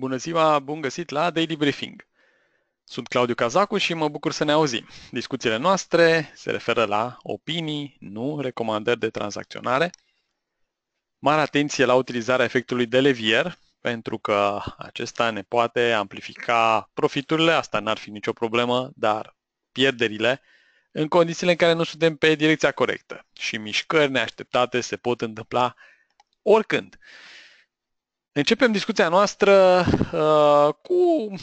Bună ziua, bun găsit la Daily Briefing. Sunt Claudiu Cazacu și mă bucur să ne auzim. Discuțiile noastre se referă la opinii, nu recomandări de tranzacționare. Mare atenție la utilizarea efectului de levier, pentru că acesta ne poate amplifica profiturile, asta n-ar fi nicio problemă, dar pierderile, în condițiile în care nu suntem pe direcția corectă și mișcări neașteptate se pot întâmpla oricând. Începem discuția noastră uh, cu,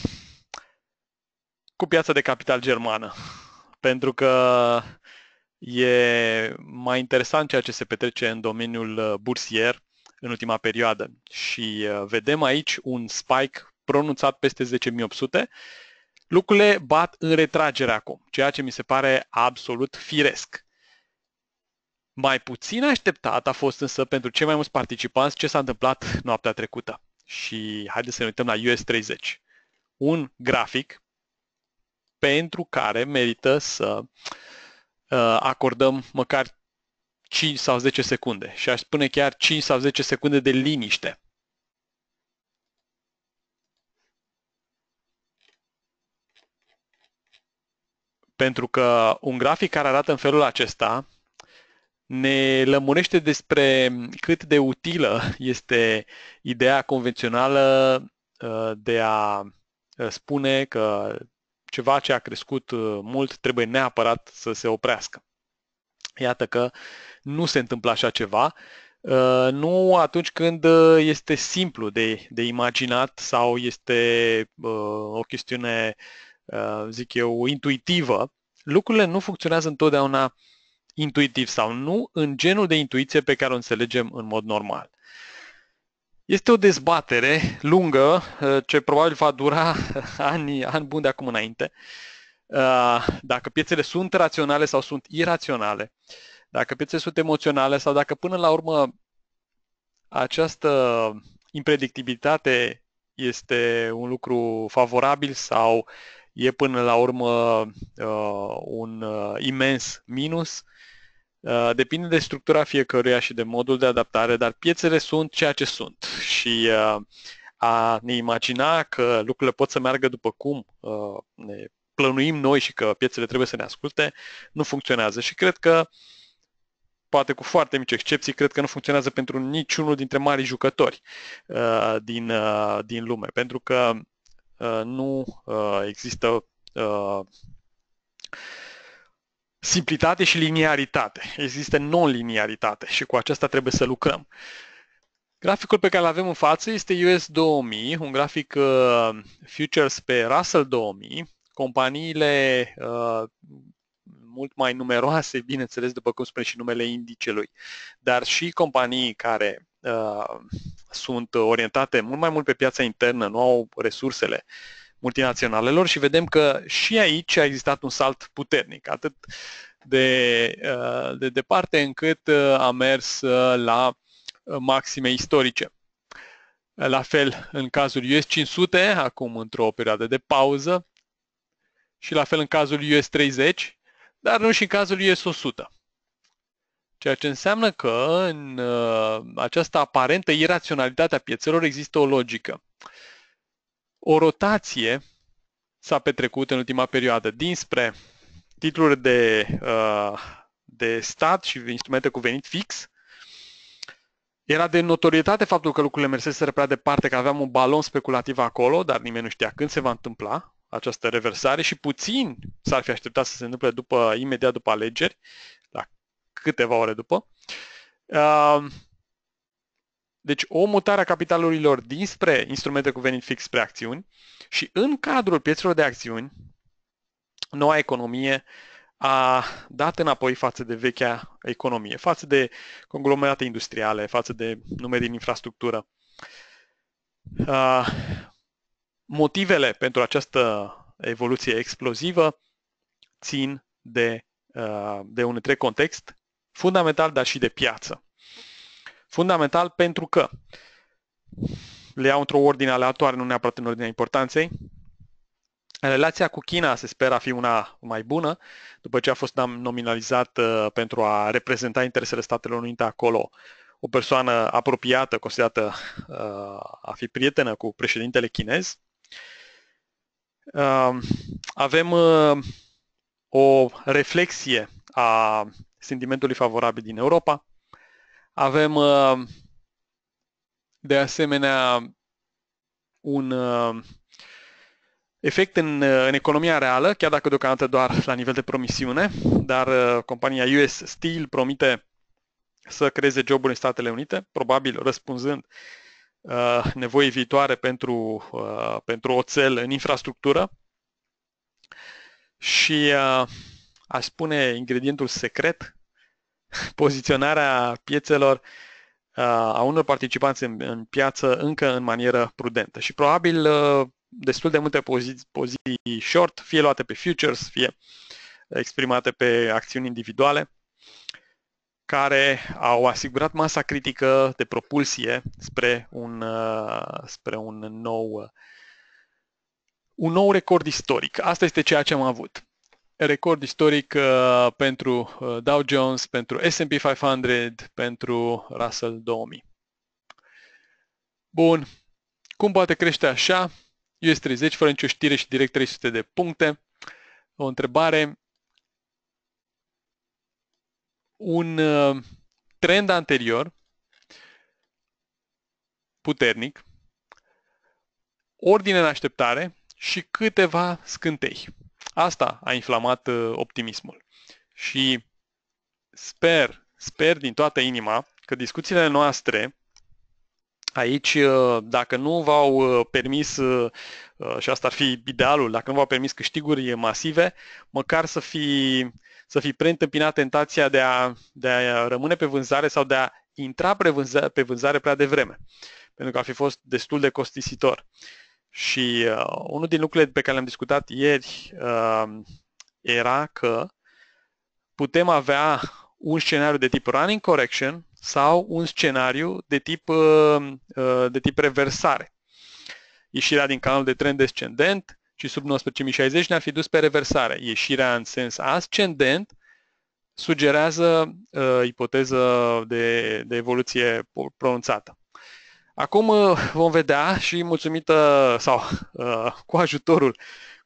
cu piața de capital germană, pentru că e mai interesant ceea ce se petrece în domeniul uh, bursier în ultima perioadă și uh, vedem aici un spike pronunțat peste 10.800. Lucrurile bat în retragere acum, ceea ce mi se pare absolut firesc. Mai puțin așteptat a fost însă pentru cei mai mulți participanți ce s-a întâmplat noaptea trecută. Și haideți să ne uităm la US 30. Un grafic pentru care merită să uh, acordăm măcar 5 sau 10 secunde și aș spune chiar 5 sau 10 secunde de liniște. Pentru că un grafic care arată în felul acesta ne lămurește despre cât de utilă este ideea convențională uh, de a uh, spune că ceva ce a crescut uh, mult trebuie neapărat să se oprească. Iată că nu se întâmplă așa ceva, nu atunci când este simplu de, de imaginat sau este o chestiune, zic eu, intuitivă, lucrurile nu funcționează întotdeauna uh, intuitiv sau nu, în genul de intuiție pe care o înțelegem în mod normal. Este o dezbatere lungă, uh, ce probabil va dura uh, ani, ani buni de acum înainte, uh, dacă piețele sunt raționale sau sunt iraționale, dacă piețele sunt emoționale sau dacă până la urmă această impredictibilitate este un lucru favorabil sau e până la urmă uh, un uh, imens minus. Uh, depinde de structura fiecăruia și de modul de adaptare, dar piețele sunt ceea ce sunt și uh, a ne imagina că lucrurile pot să meargă după cum uh, ne plănuim noi și că piețele trebuie să ne asculte, nu funcționează și cred că poate cu foarte mici excepții, cred că nu funcționează pentru niciunul dintre marii jucători uh, din, uh, din lume, pentru că uh, nu uh, există uh, simplitate și liniaritate. Există non-liniaritate și cu aceasta trebuie să lucrăm. Graficul pe care îl avem în față este US 2000, un grafic uh, futures pe Russell 2000. Companiile uh, mult mai numeroase, bineînțeles, după cum spune și numele indicelui, dar și companii care uh, sunt orientate mult mai mult pe piața internă, nu au resursele uh, multinaționalelor și vedem că și aici a existat un salt puternic, atât de, uh, de departe încât uh, a mers uh, la maxime istorice. La fel în cazul US 500, acum într-o perioadă de pauză, și la fel în cazul US 30, dar nu și în cazul US 100. Ceea ce înseamnă că în această aparentă iraționalitate a piețelor există o logică. O rotație s-a petrecut în ultima perioadă dinspre titluri de, uh, de stat și instrumente cu venit fix. Era de notorietate faptul că lucrurile merseseră prea departe, că aveam un balon speculativ acolo, dar nimeni nu știa când se va întâmpla această reversare și puțin s-ar fi așteptat să se întâmple după, imediat după alegeri, la câteva ore după. Uh, deci o mutare a capitalurilor dinspre instrumente cu venit fix spre acțiuni și în cadrul piețelor de acțiuni, noua economie a dat înapoi față de vechea economie, față de conglomerate industriale, față de nume din infrastructură. Motivele pentru această evoluție explozivă țin de, de un întreg context fundamental, dar și de piață. Fundamental pentru că le iau într-o ordine aleatoare, nu neapărat în ordinea importanței. Relația cu China se speră a fi una mai bună, după ce a fost nominalizat uh, pentru a reprezenta interesele Statelor Unite acolo o persoană apropiată, considerată uh, a fi prietenă cu președintele chinez. Uh, avem o reflexie a sentimentului favorabil din Europa, avem uh, de asemenea un uh, efect în, uh, în economia reală, chiar dacă deocamdată doar la nivel de promisiune, dar compania US Steel promite să creeze joburi în Statele Unite, probabil răspunzând nevoie nevoii viitoare pentru, pentru oțel în infrastructură. Și aș spune ingredientul secret poziționarea piețelor a unor participanți în, în piață încă în manieră prudentă și probabil destul de multe poziții, pozi- short, fie luate pe futures, fie exprimate pe acțiuni individuale, care au asigurat masa critică de propulsie spre un, spre un nou un nou record istoric. Asta este ceea ce am avut record istoric uh, pentru uh, Dow Jones, pentru S&P 500, pentru Russell 2000. Bun. Cum poate crește așa? US 30 fără nicio știre și direct 300 de puncte. O întrebare. Un uh, trend anterior puternic, ordine în așteptare și câteva scântei. Asta a inflamat uh, optimismul. Și sper, sper din toată inima că discuțiile noastre aici, uh, dacă nu v-au uh, permis, și asta ar fi idealul, dacă nu v-au permis câștiguri masive, măcar să fi, să fi preîntâmpinat tentația de a, de a rămâne pe vânzare sau de a intra pe vânzare, prea devreme, pentru că ar fi fost destul de costisitor. Și uh, unul din lucrurile pe care le-am discutat ieri uh, era că putem avea un scenariu de tip running correction sau un scenariu de tip, uh, uh de tip reversare. Ieșirea din canalul de trend descendent și sub 19.060 ne-ar fi dus pe reversare. Ieșirea în sens ascendent sugerează uh, ipoteză de, de evoluție pronunțată. Acum uh, vom vedea și mulțumită sau uh, cu ajutorul,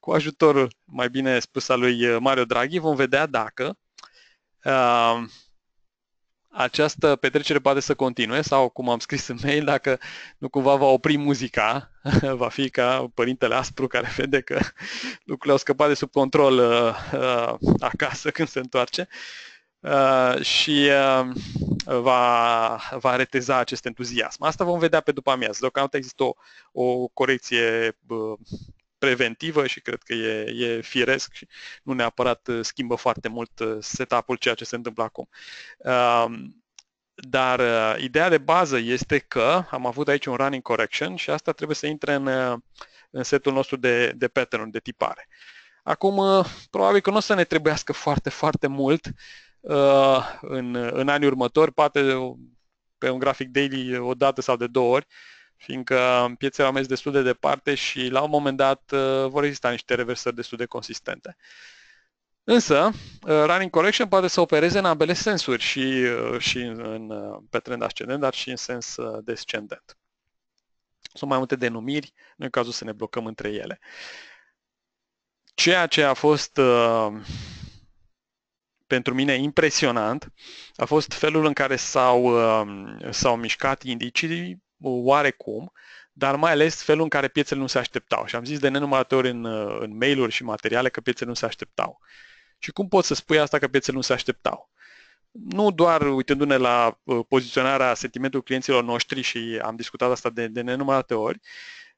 cu ajutorul mai bine spus al lui uh, Mario Draghi, vom vedea dacă uh, această petrecere poate să continue sau, cum am scris în mail, dacă nu cumva va opri muzica, va fi ca părintele aspru care vede că lucrurile au scăpat de sub control uh, uh acasă când se întoarce. Uh, Uh, și uh, va, va reteza acest entuziasm. Asta vom vedea pe după amiază. Deocamdată există o, o corecție uh, preventivă și cred că e, e firesc și nu neapărat uh, schimbă foarte mult uh, setup-ul ceea ce se întâmplă acum. Um, dar ideea de bază este că am avut aici un running correction și asta trebuie să intre în, în setul nostru de, de pattern de tipare. Acum, probabil că nu o să ne trebuiască foarte, foarte mult uh, Uh, în, în anii următori, poate pe un grafic daily o dată sau de două ori, fiindcă piețele au mers destul de departe și la un moment dat uh, vor exista niște reversări destul de consistente. Însă, uh, running correction poate să opereze în ambele sensuri, și, și în, pe trend ascendent, dar și în sens descendent. Sunt mai multe denumiri, nu în cazul să ne blocăm între ele. Ceea ce a fost uh, pentru mine impresionant a fost felul în care s-au, um, s-au mișcat indicii oarecum, dar mai ales felul în care piețele nu se așteptau. Și am zis de nenumărate ori în, uh, în mail-uri și materiale că piețele nu se așteptau. Și cum poți să spui asta că piețele nu se așteptau? Nu doar uitându-ne la uh, poziționarea sentimentului clienților noștri și am discutat asta de, de nenumărate ori,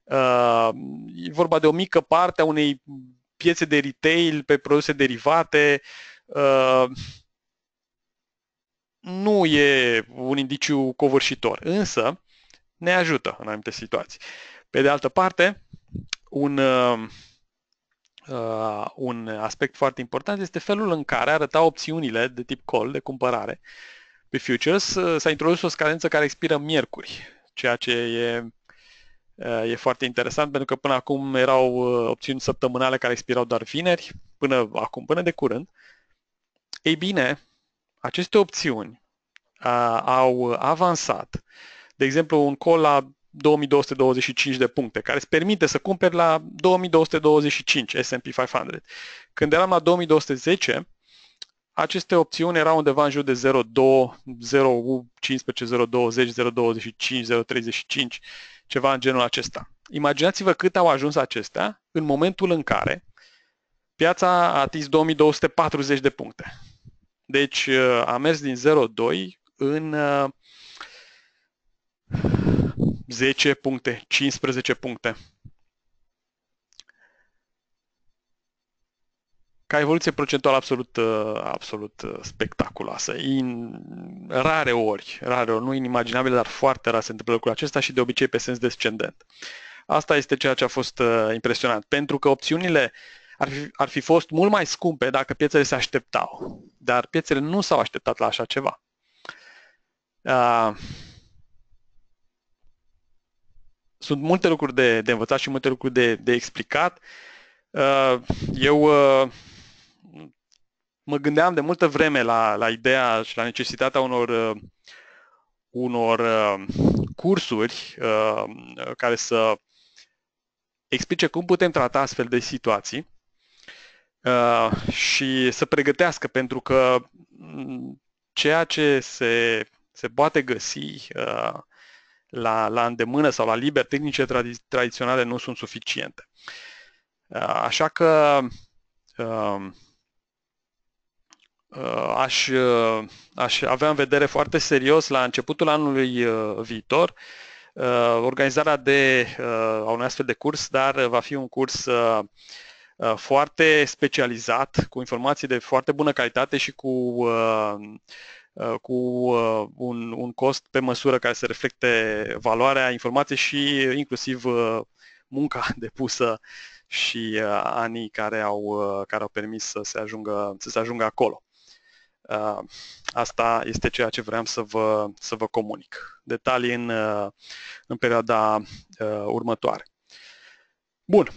uh, e vorba de o mică parte a unei piețe de retail pe produse derivate, uh, Ehm, nu e un indiciu covârșitor, însă ne ajută în anumite situații. Pe de altă parte, un, ehm, uh, un aspect foarte important este felul în care arăta opțiunile de tip call, de cumpărare. Pe futures s-a introdus o scadență care expiră miercuri, ceea ce e, uh, e foarte interesant pentru că până acum erau uh, opțiuni săptămânale care expirau doar vineri, până acum, până de curând. Uh, ei bine, aceste opțiuni uh, au avansat. De exemplu, un call la 2225 de puncte, care îți permite să cumperi la 2225 S&P 500. Când eram la 2210, aceste opțiuni erau undeva în jur de 02, 015, 020, 025, 035, ceva în genul acesta. Imaginați-vă cât au ajuns acestea în momentul în care piața a atins 2240 de puncte. Deci uh, a mers din 0,2 în 10 uh, puncte, 15 puncte. Ca evoluție procentuală absolut, uh, absolut spectaculoasă. In, rare ori, rare ori, nu inimaginabil, dar foarte rar se întâmplă lucrul acesta și de obicei pe sens descendent. Asta este ceea ce a fost impresionant, pentru că opțiunile uh, ar fi, ar fi fost mult mai scumpe dacă piețele se așteptau, dar piețele nu s-au așteptat la așa ceva. Uh, sunt multe lucruri de, de învățat și multe lucruri de, de explicat. Uh, eu uh, mă gândeam de multă vreme la, la ideea și la necesitatea unor, uh, unor uh, cursuri uh, care să explice cum putem trata astfel de situații Uh, și să pregătească, pentru că mm, ceea ce se, se poate găsi uh, la, la îndemână sau la liber, tehnice tradi- tradiționale nu sunt suficiente. Uh, așa că um, aș, aș avea în vedere foarte serios la începutul anului viitor organizarea de a unui astfel de curs, dar va fi un curs Uh, foarte specializat, cu informații de foarte bună calitate și cu, uh, uh, cu un, un cost pe măsură care să reflecte valoarea informației și inclusiv munca depusă și anii care au, care au permis să se ajungă, să se ajungă acolo. Asta este ceea ce vreau să vă, să vă comunic. Detalii în, în perioada următoare. Bun,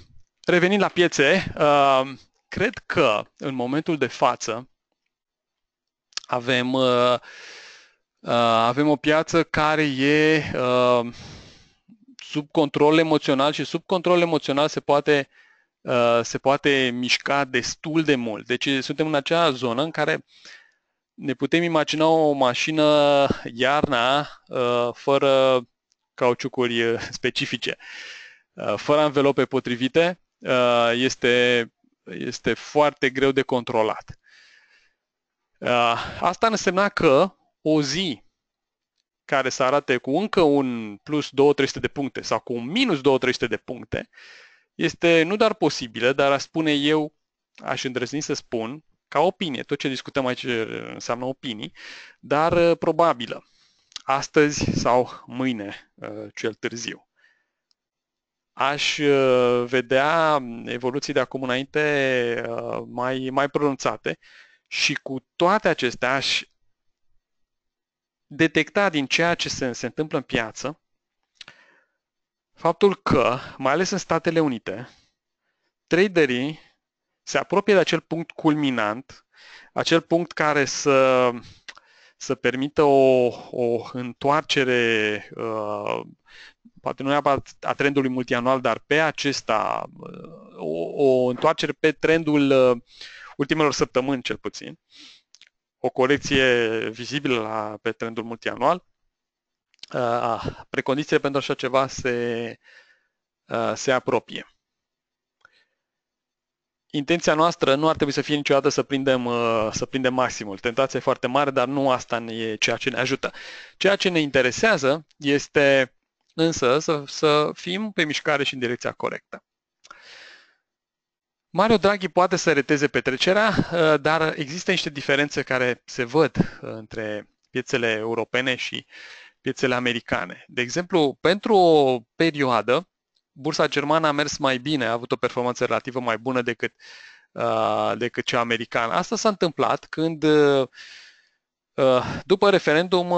Revenind la piețe, uh, cred că în momentul de față avem, uh, uh, avem o piață care e sub control emoțional și sub control emoțional se poate, se poate mișca destul de mult. Deci suntem în acea zonă în care ne putem imagina o mașină iarna fără cauciucuri specifice, fără anvelope potrivite, Uh, este, este foarte greu de controlat. Uh, asta însemna că o zi care să arate cu încă un plus 2-300 de puncte sau cu un minus 2-300 de puncte este nu doar posibilă, dar aș spune eu, aș îndrăzni să spun, ca opinie, tot ce discutăm aici uh, înseamnă opinii, dar probabilă, astăzi sau mâine cel târziu aș uh, vedea um, evoluții de acum înainte uh, mai, mai pronunțate și cu toate acestea aș detecta din ceea ce se, se întâmplă în piață faptul că, mai ales în Statele Unite, traderii se apropie de acel punct culminant, acel punct care să, să permită o, o întoarcere uh, poate nu neapărat a trendului multianual, dar pe acesta, uh, o, o întoarcere pe trendul uh, ultimelor săptămâni cel puțin, o corecție vizibilă la, pe trendul multianual, uh, precondițiile pentru așa ceva se, se apropie. Intenția noastră nu ar trebui să fie niciodată să prindem, să prindem maximul. Tentația e foarte mare, dar nu asta e ceea ce ne ajută. Ceea ce ne interesează este însă să, să fim pe mișcare și în direcția corectă. Mario Draghi poate să reteze petrecerea, ă, dar există niște diferențe care se văd ă, între piețele europene și piețele americane. De exemplu, pentru o perioadă, bursa germană a mers mai bine, a avut o performanță relativă mai bună decât, ă, decât cea americană. Asta s-a întâmplat când, după referendum,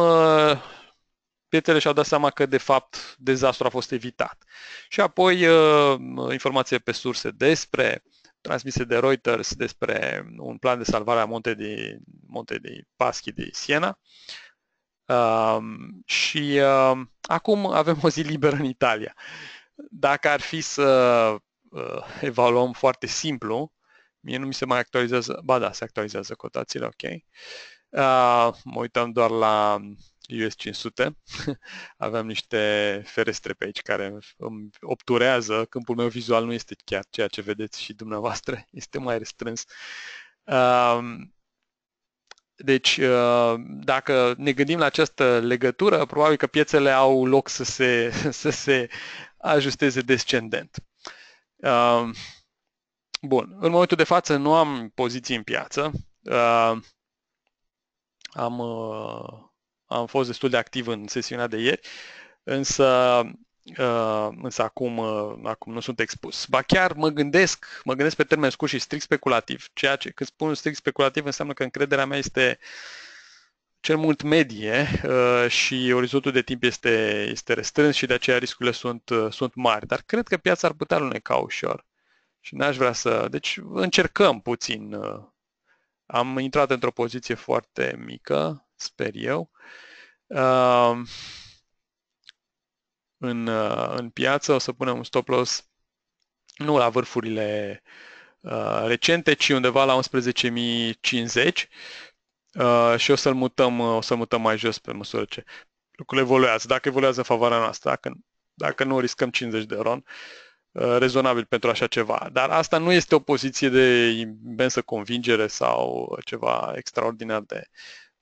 Pietele și-au dat seama că, de fapt, dezastru a fost evitat. Și apoi, uh, informație pe surse despre transmise de Reuters despre un plan de salvare a Monte de, Monte de Paschi de Siena. Um, și uh, acum avem o zi liberă în Italia. Dacă ar fi să uh, evaluăm foarte simplu, mie nu mi se mai actualizează, ba da, se actualizează cotațiile, ok. Uh, mă uităm doar la US 500. Aveam niște ferestre pe aici care îmi obturează. Câmpul meu vizual nu este chiar ceea ce vedeți și dumneavoastră. Este mai restrâns. deci, ă, dacă ne gândim la această legătură, probabil că piețele au loc să se, să se ajusteze descendent. Bun, în momentul de față nu am poziții în piață. Am ă, am fost destul de activ în sesiunea de ieri, însă, uh, însă acum, uh, acum nu sunt expus. Ba chiar mă gândesc, mă gândesc pe termen scurt și strict speculativ, ceea ce când spun strict speculativ înseamnă că încrederea mea este cel mult medie uh, și orizontul de timp este, este restrâns și de aceea riscurile sunt, sunt mari. Dar cred că piața ar putea luneca ușor și n-aș vrea să... Deci încercăm puțin. Am intrat într-o poziție foarte mică, sper eu, în, în piață. O să punem un stop loss nu la vârfurile uh, recente, ci undeva la 11.050 uh, și o să-l mutăm, uh, o să mutăm mai jos pe măsură ce lucrurile evoluează. Dacă evoluează în favoarea noastră, dacă, dacă nu riscăm 50 de RON, rezonabil pentru așa ceva. Dar asta nu este o poziție de imensă convingere sau ceva extraordinar de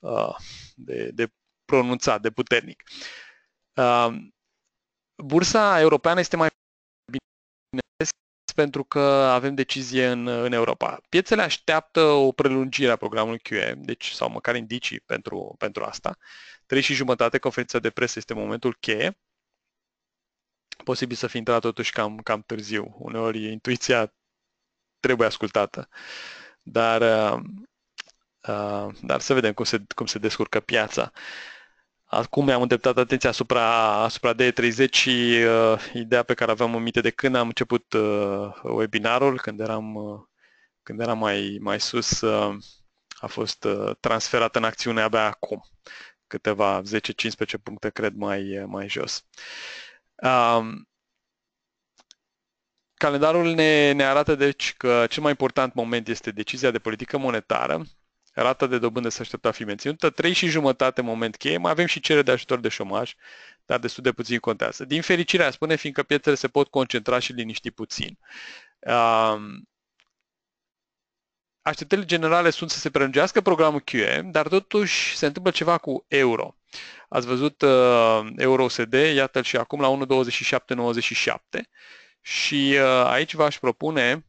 Ah, de, de pronunțat, de puternic. Ah, bursa europeană este mai bine pentru că avem decizie în, în Europa. Piețele așteaptă o prelungire a programului QE, deci, sau măcar indicii pentru, pentru asta. Trei și jumătate, conferința de presă este momentul cheie. Posibil să fi intrat totuși cam, cam târziu. Uneori intuiția trebuie ascultată. Dar ah, Uh, dar să vedem cum se, cum se descurcă piața. Acum mi-am îndreptat atenția asupra, asupra de 30 și uh, ideea pe care aveam în minte de când am început uh, webinarul, când eram, uh, când eram mai, mai sus, uh, a fost uh, transferată în acțiune abia acum, câteva 10-15 puncte, cred, mai, uh, mai jos. Um, uh, Calendarul ne, ne arată deci că cel mai important moment este decizia de politică monetară, rata de dobândă se aștepta a fi menținută, 3 și jumătate moment cheie, mai avem și cerere de ajutor de șomaj, dar destul de puțin contează. Din fericire, a spune, fiindcă piețele se pot concentra și liniști puțin. Um, așteptările generale sunt să se prelungească programul QE, dar totuși se întâmplă ceva cu euro. Ați văzut uh, euro-USD, iată-l și acum la 1,2797 și uh, aici v-aș propune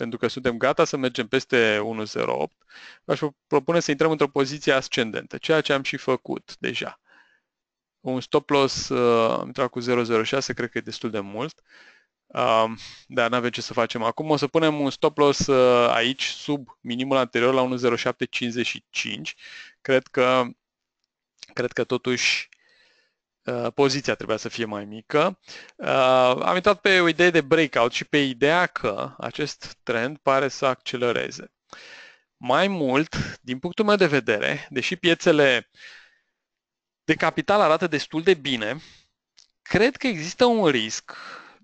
pentru că suntem gata să mergem peste 1.08, aș propune să intrăm într-o poziție ascendentă, ceea ce am și făcut deja. Un stop loss, uh, am intrat cu 0.06, cred că e destul de mult, uh, dar nu avem ce să facem acum. O să punem un stop loss uh, aici, sub minimul anterior, la 1.07.55. Cred că, cred că totuși Uh, poziția trebuia să fie mai mică. Uh, am intrat pe o idee de breakout și pe ideea că acest trend pare să accelereze. Mai mult, din punctul meu de vedere, deși piețele de capital arată destul de bine, cred că există un risc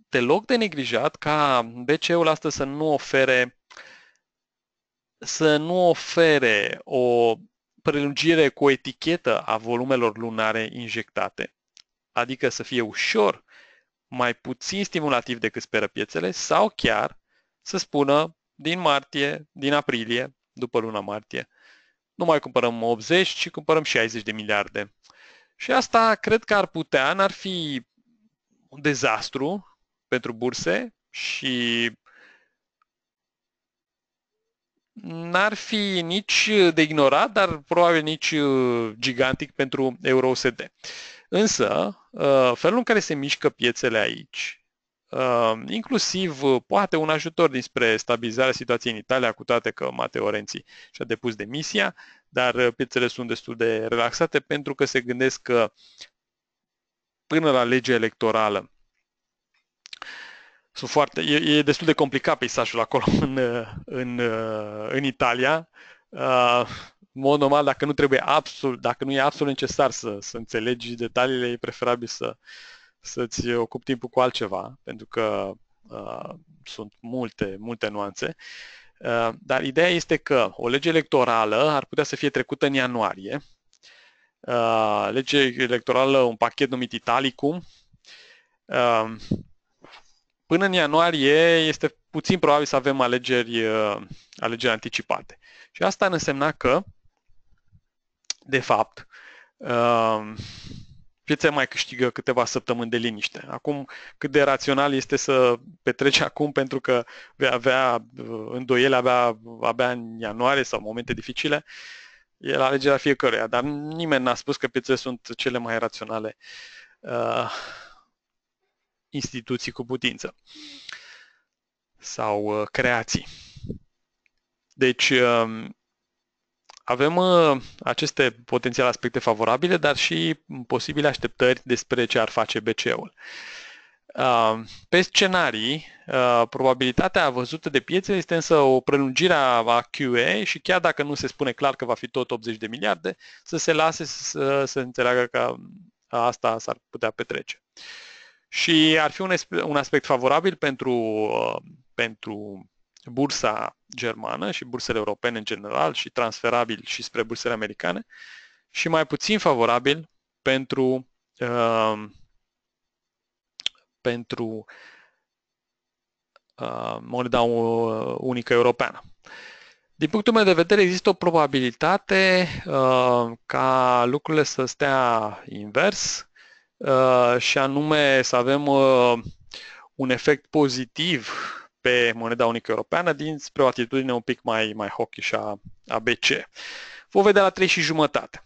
deloc de neglijat ca BCE-ul astăzi să nu ofere să nu ofere o prelungire cu o etichetă a volumelor lunare injectate adică să fie ușor mai puțin stimulativ decât speră piețele sau chiar să spună din martie, din aprilie, după luna martie, nu mai cumpărăm 80, ci cumpărăm 60 de miliarde. Și asta cred că ar putea, n-ar fi un dezastru pentru burse și n-ar fi nici de ignorat, dar probabil nici uh, gigantic pentru euro -OSD. Însă, uh, felul în care se mișcă piețele aici, uh, inclusiv uh, poate un ajutor dinspre stabilizarea situației în Italia, cu toate că Mateo Renzi și-a depus demisia, dar piețele sunt destul de relaxate pentru că se gândesc că până la legea electorală sunt foarte, e, e destul de complicat peisajul acolo în, în, în Italia. Uh, mod normal, dacă nu trebuie absolut, dacă nu e absolut necesar să, să înțelegi detaliile, e preferabil să, să-ți ocupi timpul cu altceva, pentru că uh, sunt multe, multe nuanțe. Uh, dar ideea este că o lege electorală ar putea să fie trecută în ianuarie, uh, lege electorală, un pachet numit Italicum. Uh, până în ianuarie este puțin probabil să avem alegeri, uh, alegeri anticipate. Și asta ar însemna că de fapt, ehm, piața mai câștigă câteva săptămâni de liniște. Acum, cât de rațional este să petreci acum pentru că vei avea uh, îndoiele abia, abia în ianuarie sau momente dificile, e la alegerea fiecăruia, dar nimeni n-a spus că piețele sunt cele mai raționale uh, instituții cu putință sau uh, creații. Deci, uh, avem uh, aceste potențiale aspecte favorabile, dar și posibile așteptări despre ce ar face BCE-ul. Uh, pe scenarii, uh, probabilitatea văzută de piețe este însă o prelungire a QE și chiar dacă nu se spune clar că va fi tot 80 de miliarde, să se lase să se înțeleagă că asta s-ar putea petrece. Și ar fi un aspect favorabil pentru, pentru bursa germană și bursele europene în general și transferabil și spre bursele americane și mai puțin favorabil pentru, uh, pentru uh, moneda unică europeană. Din punctul meu de vedere, există o probabilitate uh, ca lucrurile să stea invers uh, și anume să avem uh, un efect pozitiv pe moneda unică europeană dinspre o atitudine un pic mai, mai hawkish a, a ABC. Vom vedea la 3 și jumătate.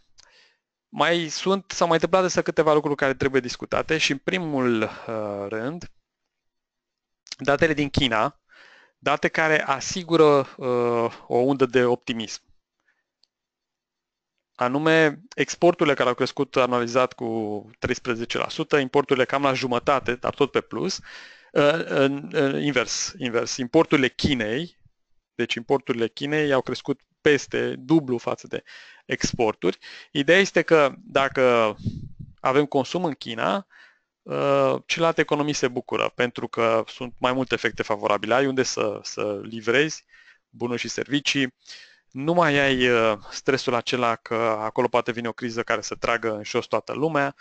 Mai sunt, s-au mai întâmplat să câteva lucruri care trebuie discutate și în primul uh, rând, datele din China, date care asigură uh, o undă de optimism. Anume, exporturile care au crescut analizat cu 13%, importurile cam la jumătate, dar tot pe plus, uh, invers, invers. Importurile Chinei, deci importurile Chinei au crescut peste dublu față de exporturi. Ideea este că dacă avem consum în China, ă, celelalte economii se bucură pentru că sunt mai multe efecte favorabile. Ai unde să, să livrezi bunuri și servicii, nu mai ai ă, stresul acela că acolo poate vine o criză care să tragă în jos toată lumea,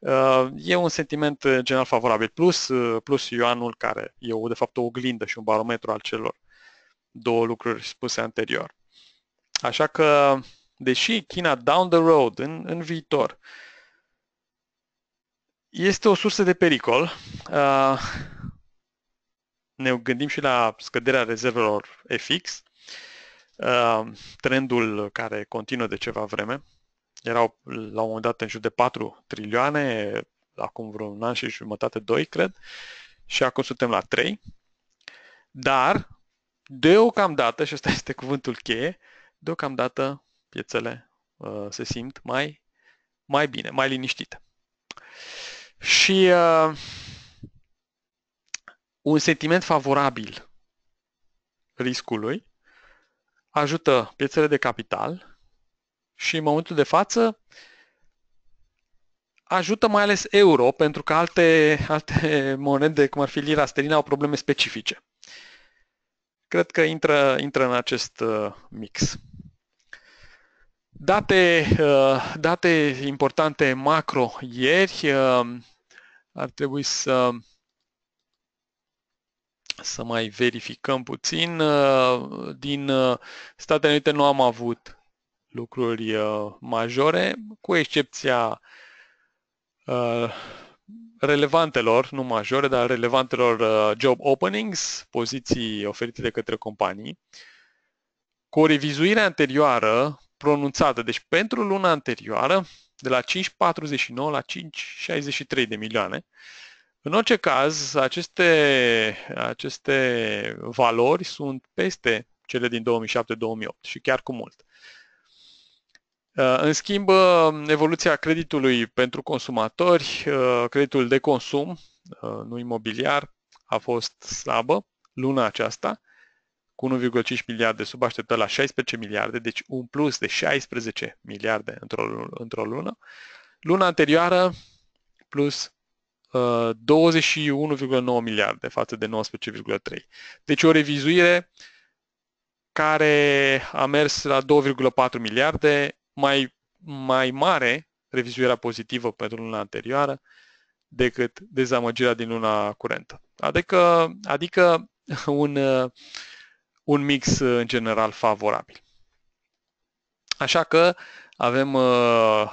Uh, e un sentiment uh, general favorabil, plus, uh, plus Ioanul, care e de fapt o oglindă și un barometru al celor două lucruri spuse anterior. Așa că, deși China down the road, în, în viitor, este o sursă de pericol, ne gândim și la scăderea rezervelor FX, trendul care continuă de ceva vreme, erau la un moment dat în jur de 4 trilioane, acum un an și jumătate, 2 cred, și acum suntem la 3. Dar, deocamdată, și ăsta este cuvântul cheie, deocamdată piețele uh, se simt mai, mai bine, mai liniștite. Și uh, un sentiment favorabil riscului ajută piețele de capital și în momentul de față ajută mai ales euro, pentru că alte, alte monede, cum ar fi lira sterlină, au probleme specifice. Cred că intră, intră în acest uh, mix. Date, uh, date importante macro ieri, uh, ar trebui să, să mai verificăm puțin. Din Statele Unite nu am avut lucruri uh, majore, cu excepția uh, relevantelor, nu majore, dar relevantelor uh, job openings, poziții oferite de către companii, cu o revizuire anterioară pronunțată, deci pentru luna anterioară, de la 5,49 la 5,63 de milioane. În orice caz, aceste, aceste valori sunt peste cele din 2007-2008 și chiar cu mult. Uh, în schimb, um, evoluția creditului pentru consumatori, uh, creditul de consum, uh, nu imobiliar, a fost slabă luna aceasta, cu 1,5 miliarde sub așteptări la 16 miliarde, deci un plus de 16 miliarde într-o, într lună. Luna anterioară, plus 21,9 miliarde față de 19,3. Deci o revizuire care a mers la 2,4 miliarde, mai, mai mare revizuirea pozitivă pentru luna anterioară decât dezamăgirea din luna curentă. Adică, adică un, uh, un mix uh, în general favorabil. Așa că avem, uh,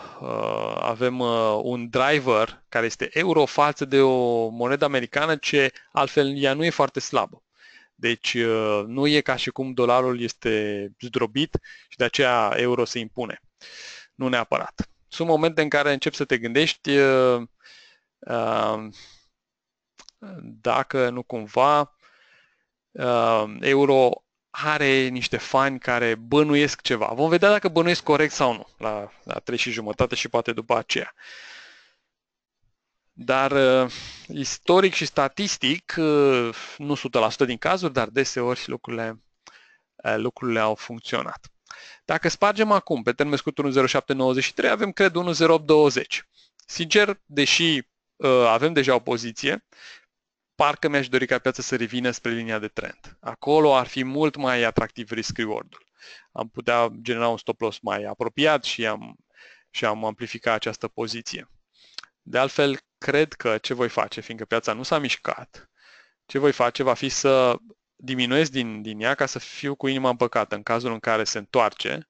avem un driver care este euro față de o monedă americană ce altfel ea nu e foarte slabă. Deci nu e ca și cum dolarul este zdrobit și de aceea euro se impune. Nu neapărat. Sunt momente în care începi să te gândești uh, uh, dacă nu cumva uh, euro are niște fani care bănuiesc ceva. Vom vedea dacă bănuiesc corect sau nu la, la 3 și jumătate și poate după aceea. Dar istoric și statistic, nu 100% din cazuri, dar deseori lucrurile, lucrurile au funcționat. Dacă spargem acum pe termen scurt 1.0793, avem cred 1.0820. Sincer, deși uh, avem deja o poziție, parcă mi-aș dori ca piața să revină spre linia de trend. Acolo ar fi mult mai atractiv risk-reward-ul. Am putea genera un stop loss mai apropiat și am, și am amplificat această poziție. De altfel, cred că ce voi face, fiindcă piața nu s-a mișcat, ce voi face va fi să diminuez din, din ea ca să fiu cu inima împăcată. În cazul în care se întoarce,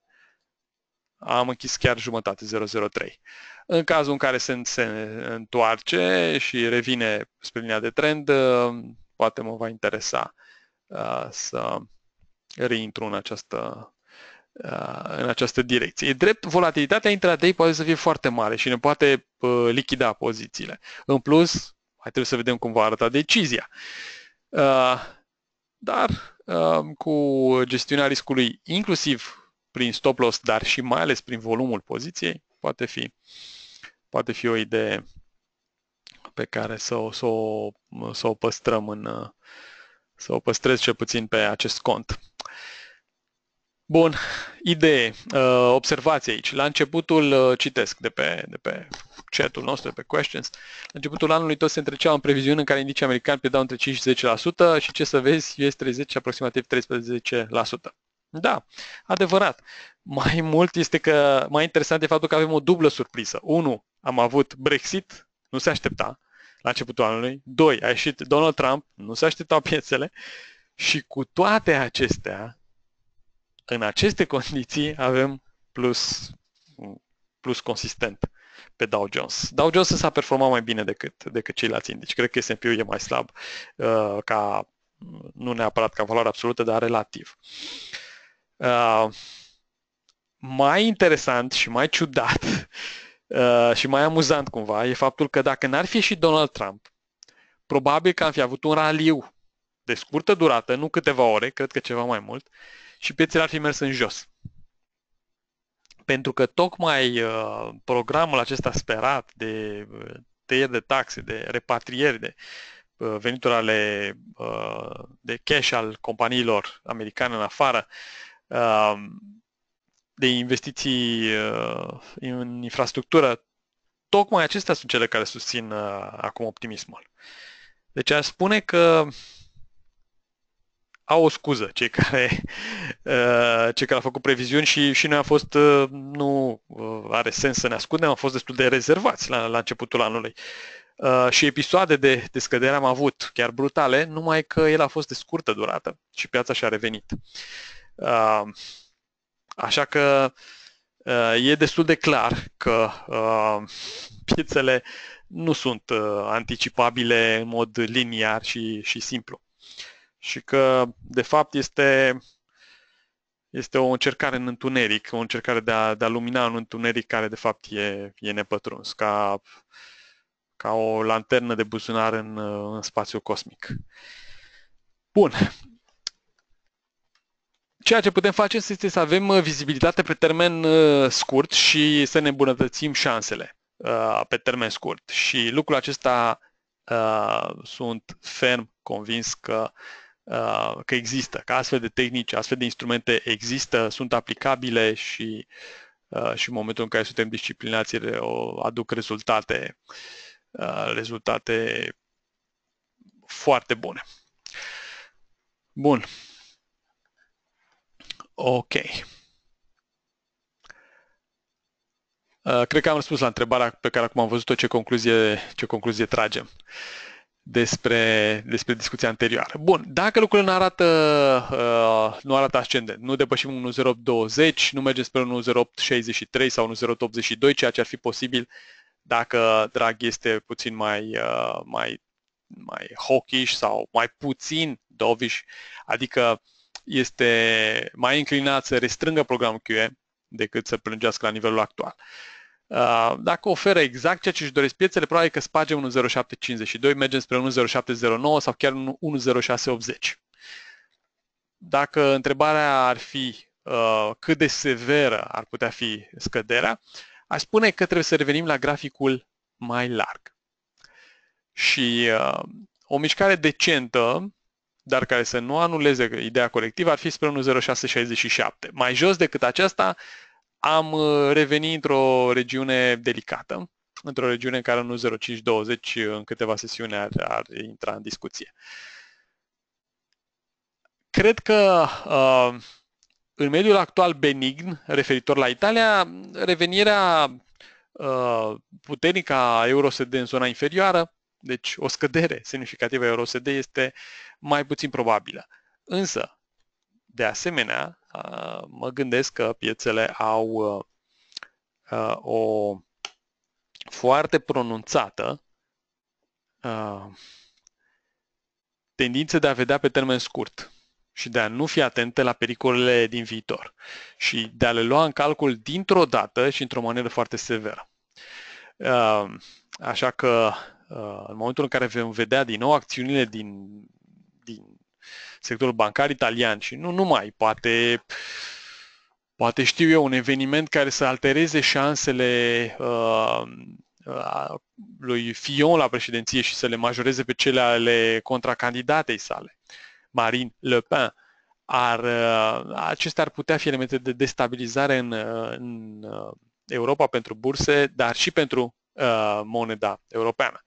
am închis chiar jumătate, 003. În cazul în care se, se întoarce și revine spre linia de trend, uh, poate mă va interesa uh, să reintru în această, uh, în această direcție. E drept, volatilitatea intraday poate să fie foarte mare și ne poate uh, lichida pozițiile. În plus, hai trebuie să vedem cum va arăta decizia. Uh, dar um, cu gestiunea riscului inclusiv prin stop loss, dar și mai ales prin volumul poziției, poate fi, poate fi o idee pe care să, o, să, o, să o păstrăm în, să o păstrez cel puțin pe acest cont. Bun, idee, uh, observații aici. La începutul, uh, citesc de pe, de pe chat-ul nostru, de pe questions, la începutul anului toți se întreceau în previziune în care indicii americani pierdeau între 5 și 10% și ce să vezi, US 30 aproximativ 13%. Da, adevărat. Mai mult este că, mai interesant e faptul că avem o dublă surpriză. Unu, am avut Brexit, nu se aștepta la începutul anului. Doi, a ieșit Donald Trump, nu se așteptau piețele. Și cu toate acestea, în aceste condiții avem plus, plus consistent pe Dow Jones. Dow Jones s-a performat mai bine decât, decât ceilalți indici. Cred că S&P e mai slab uh, ca, nu neapărat ca valoare absolută, dar relativ. Uh, mai interesant și mai ciudat uh, și mai amuzant cumva e faptul că dacă n-ar fi și Donald Trump, probabil că am fi avut un raliu de scurtă durată, nu câteva ore, cred că ceva mai mult, uh, și piețele ar fi mers în jos. Pentru că tocmai uh, programul acesta sperat de uh, tăieri de taxe, de repatrieri, de uh, venituri ale, de cash al companiilor americane în afară, de investiții în infrastructură, tocmai acestea sunt cele care susțin acum optimismul. Deci aș spune că au o scuză cei care, uh, cei care au făcut previziuni și, și noi am fost, uh, nu uh, are sens să ne ascundem, am fost destul de rezervați la, la începutul anului. Uh, și episoade de, de scădere am avut, chiar brutale, numai că el a fost de scurtă durată și piața și-a revenit. Uh, așa că uh, e destul de clar că uh, piețele nu sunt uh, anticipabile în mod liniar și, și simplu și că, de fapt, este, este o încercare în întuneric, o încercare de a, de a lumina un întuneric care, de fapt, e, e nepătruns, ca, ca o lanternă de buzunar în, în spațiu cosmic. Bun. Ceea ce putem face este să avem uh, vizibilitate pe termen uh, scurt și să ne îmbunătățim șansele uh, pe termen scurt. Și lucrul acesta sunt ferm convins că Uh, că există, că astfel de tehnici, astfel de instrumente există, sunt aplicabile și, uh, și în momentul în care suntem disciplinați o aduc rezultate, uh, rezultate foarte bune. Bun. Ok. Cred că am răspuns la întrebarea pe care acum am văzut-o, ce concluzie, ce concluzie tragem. Uh, despre, despre discuția anterioară. Bun, dacă lucrurile nu arată, uh, nu arată ascendent, nu depășim 1.0820, nu mergem spre 1.0863 sau 1.0882, ceea ce ar fi posibil dacă drag este puțin mai, uh, mai, mai hawkish sau mai puțin dovish, adică este mai inclinat să restrângă programul QE decât să plângească la nivelul actual. Uh, Uh, dacă oferă exact ceea ce își doresc piețele, probabil că spargem 10752, mergem spre 10709 sau chiar 10680. Dacă întrebarea ar fi uh, cât de severă ar putea fi scăderea, aș spune că trebuie să revenim la graficul mai larg. Și uh, o mișcare decentă, dar care să nu anuleze ideea colectivă, ar fi spre 1.0667. Mai jos decât aceasta, uh, am uh, revenit într-o regiune delicată, într-o regiune în care nu 0520 uh, în câteva sesiuni ar, ar intra în discuție. Cred că uh, în mediul actual benign, referitor la Italia, revenirea uh, puternică a EUROSD în zona inferioară, deci o scădere semnificativă a EUROSD este mai puțin probabilă. Însă, de asemenea, mă gândesc că piețele au o foarte pronunțată tendință de a vedea pe termen scurt și de a nu fi atente la pericolele din viitor și de a le lua în calcul dintr-o dată și într-o manieră foarte severă. Așa că în momentul în care vom vedea din nou acțiunile din, din sectorul bancar italian și nu numai, poate poate știu eu, un eveniment care să altereze șansele uh, uh lui Fion la președinție și să le majoreze pe cele ale contracandidatei sale, Marine Le Pen, ar, uh, acestea ar putea fi elemente de destabilizare în, uh, în Europa pentru burse, dar și pentru uh, moneda europeană.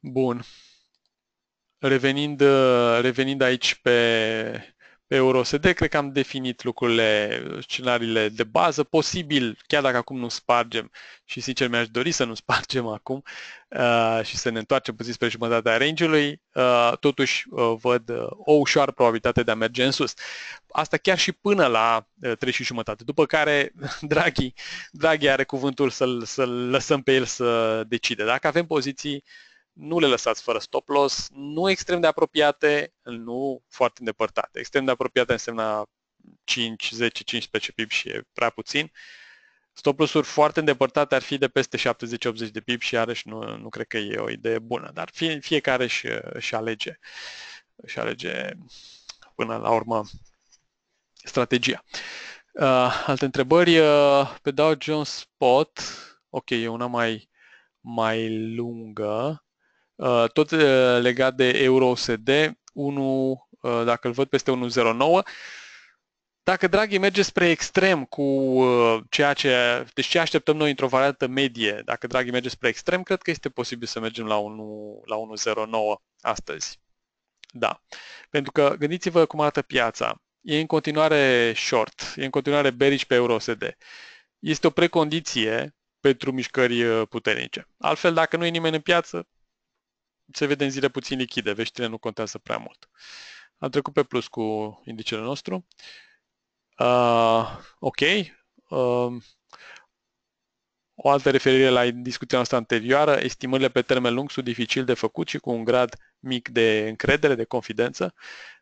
Bun. Revenind, uh, revenind aici pe, pe EuroSD, cred că am definit lucrurile, scenariile de bază, posibil, chiar dacă acum nu spargem și sincer mi-aș dori să nu spargem acum uh, și să ne întoarcem puțin spre jumătatea range-ului, uh, totuși uh, văd uh, o ușoară probabilitate de a merge în sus. Asta chiar și până la uh, 3 și jumătate, după care Draghi, Draghi are cuvântul să-l, să-l lăsăm pe el să decide. Dacă avem poziții uh, nu le lăsați fără stop loss, nu extrem de apropiate, nu foarte îndepărtate. Extrem de apropiate însemna 5, 10, 15 pip și e prea puțin. Stop loss-uri foarte îndepărtate ar fi de peste 70-80 de pip și iarăși nu, nu cred că e o idee bună, dar fiecare își, își alege, își alege până la urmă strategia. Uh, alte întrebări? Uh, pe Dow Jones Spot, ok, e una mai, mai lungă. Uh, tot uh, legat de euro USD 1, uh, dacă îl văd peste 1.09, dacă Draghi merge spre extrem cu ceea ce, deci ce așteptăm noi într-o variantă medie, dacă Draghi merge spre extrem, cred că este posibil să mergem la 1, la 1.09 astăzi. Da. Pentru că gândiți-vă cum arată piața. E în continuare short, e în continuare bearish pe EUROSD. Este o precondiție pentru mișcări puternice. Altfel, dacă nu e nimeni în piață, se vede în zile puțin lichide, veștile nu contează prea mult. Am trecut pe plus cu indicele nostru. Uh, ok. Uh, o altă referire la discuția noastră anterioară, estimările pe termen lung sunt dificil de făcut și cu un grad mic de încredere, de confidență,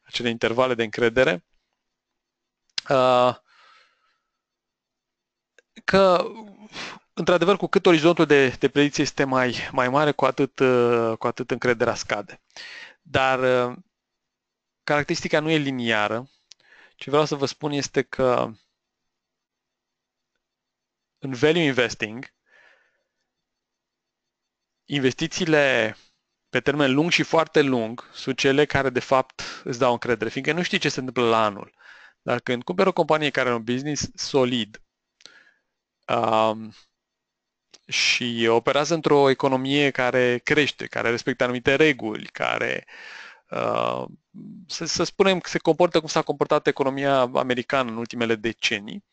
acele intervale de încredere. Uh, că într-adevăr, cu cât orizontul de, de predicție este mai, mai mare, cu atât, uh, cu atât încrederea scade. Dar uh, caracteristica nu e liniară. Ce vreau să vă spun este că în value investing, investițiile pe termen lung și foarte lung sunt cele care de fapt îți dau încredere, fiindcă nu știi ce se întâmplă la anul. Dar când cumperi o companie care are un business solid, Um, și operează într-o economie care crește, care respectă anumite reguli, care, uh, să, să spunem, se comportă cum s-a comportat economia americană în ultimele decenii,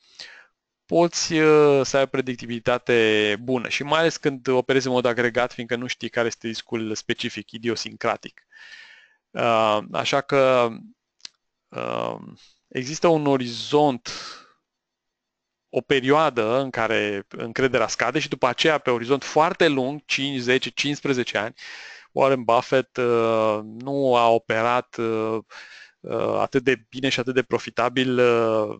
poți uh, să ai predictibilitate bună și mai ales când operezi în mod agregat, fiindcă nu știi care este riscul specific, idiosincratic. Uh, așa că uh, există un orizont o perioadă în care încrederea scade și după aceea, pe orizont foarte lung, 5, 10, 15 ani, Warren Buffett uh, nu a operat uh, uh, atât de bine și atât de profitabil uh,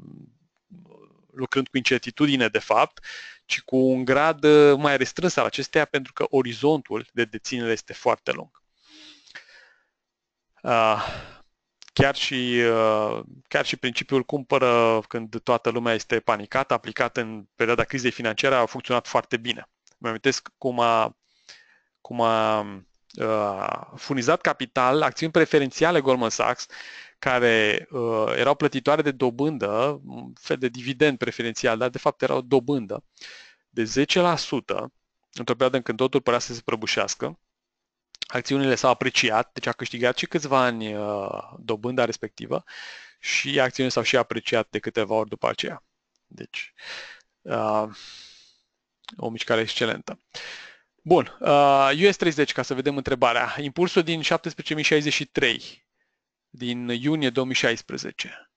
lucrând cu incertitudine, de fapt, ci cu un grad uh, mai restrâns al acesteia, pentru că orizontul de deținere este foarte lung. Uh, Chiar și, uh, chiar și principiul cumpără când toată lumea este panicată, aplicat în perioada crizei financiare, a funcționat foarte bine. Mă amintesc cum a, cum a uh, furnizat capital acțiuni preferențiale Goldman Sachs, care uh, erau plătitoare de dobândă, un fel de dividend preferențial, dar de fapt erau dobândă, de 10% într-o perioadă în când totul părea să se prăbușească, acțiunile s-au apreciat, deci a câștigat și câțiva ani uh, dobânda respectivă și acțiunile s-au și apreciat de câteva ori după aceea. Deci, uh, o mișcare excelentă. Bun, uh, US30, ca să vedem întrebarea. Impulsul din 17.063 din iunie 2016.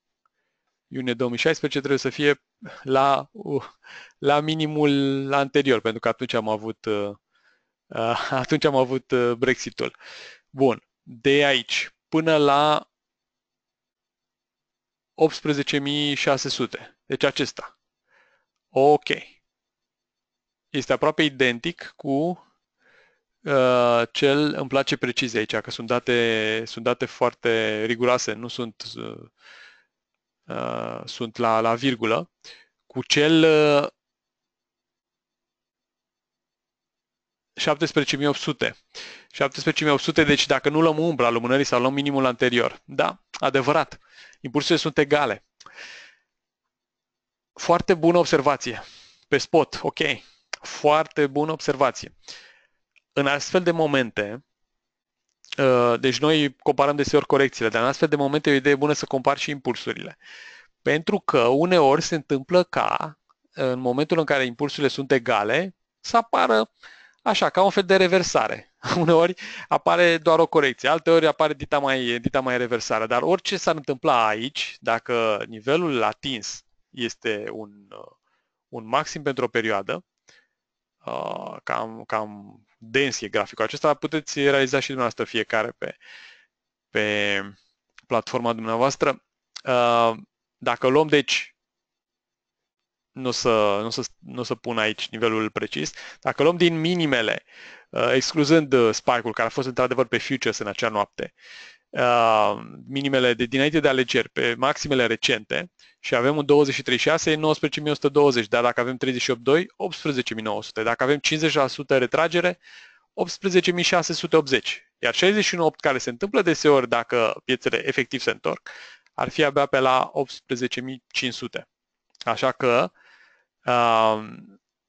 Iunie 2016 trebuie să fie la, uh, la minimul anterior, pentru că atunci am avut uh, Ah, atunci am avut uh, Brexitul. Bun, de aici până la 18.600, deci acesta. Ok. Este aproape identic cu uh, cel, îmi place precis aici, că sunt date, sunt date foarte riguroase, nu sunt, uh, uh, sunt la, la virgulă, cu cel uh, 17.800. 17.800, deci dacă nu luăm umbra lumânării sau luăm minimul anterior. Da, adevărat. Impulsurile sunt egale. Foarte bună observație. Pe spot, ok. Foarte bună observație. În astfel de momente, uh, deci noi comparăm deseori corecțiile, dar în astfel de momente e o idee bună să compari și impulsurile. Pentru că uneori se întâmplă ca, în momentul în care impulsurile sunt egale, să apară uh, Așa, ca un fel de reversare. Uneori apare doar o corecție, alteori apare dita mai, dita mai reversare. Dar orice s-ar întâmpla aici, dacă nivelul atins este un, uh, un maxim pentru o perioadă, uh, cam, cam dens e graficul acesta, puteți realiza și dumneavoastră fiecare pe, pe platforma dumneavoastră. Uh, dacă luăm, deci, nu să, nu să, nu să pun aici nivelul precis. Dacă luăm din minimele, uh, excluzând uh, spike-ul care a fost într-adevăr pe futures în acea noapte, uh, minimele de dinainte de alegeri pe maximele recente și avem un 23.6, 19.120, dar dacă avem 38.2, 18.900, dacă avem 50% retragere, 18.680. Iar 61.8 care se întâmplă deseori dacă piețele efectiv se întorc, ar fi abia pe la 18.500. Așa că,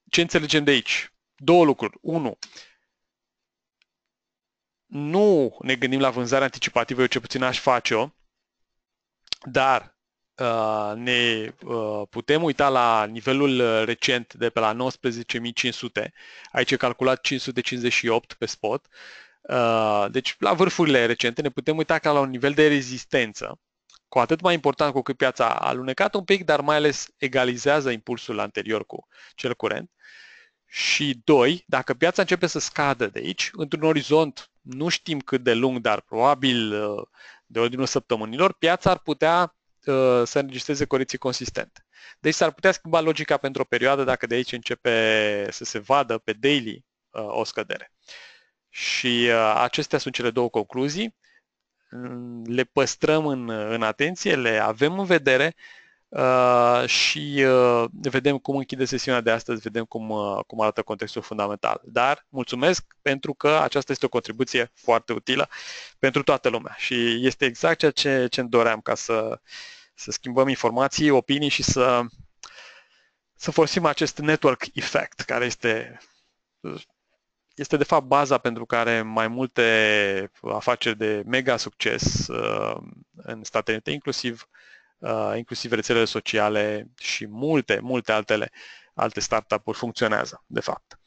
ce înțelegem de aici? Două lucruri. Unu, nu ne gândim la vânzare anticipativă, eu ce puțin aș face-o, dar ne putem uita la nivelul recent de pe la 19.500, aici e calculat 558 pe spot, deci la vârfurile recente ne putem uita ca la un nivel de rezistență cu atât mai important cu cât piața a alunecat un pic, dar mai ales egalizează impulsul anterior cu cel curent. Și doi, dacă piața începe să scadă de aici, într-un orizont nu știm cât de lung, dar probabil de ordinul săptămânilor, piața ar putea ă, să înregistreze corecții consistente. Deci s-ar putea schimba logica pentru o perioadă dacă de aici începe să se vadă pe daily ă, o scădere. Și ă, acestea sunt cele două concluzii le păstrăm în, în atenție, le avem în vedere uh, și uh, vedem cum închide sesiunea de astăzi, vedem cum, uh, cum arată contextul fundamental. Dar mulțumesc pentru că aceasta este o contribuție foarte utilă pentru toată lumea și este exact ceea ce, ce îmi doream ca să, să schimbăm informații, opinii și să, să folosim acest network effect care este este de fapt baza pentru care mai multe afaceri de mega succes uh, în Statele Unite, inclusiv, uh, inclusiv rețelele sociale și multe, multe altele, alte startup-uri funcționează, de fapt.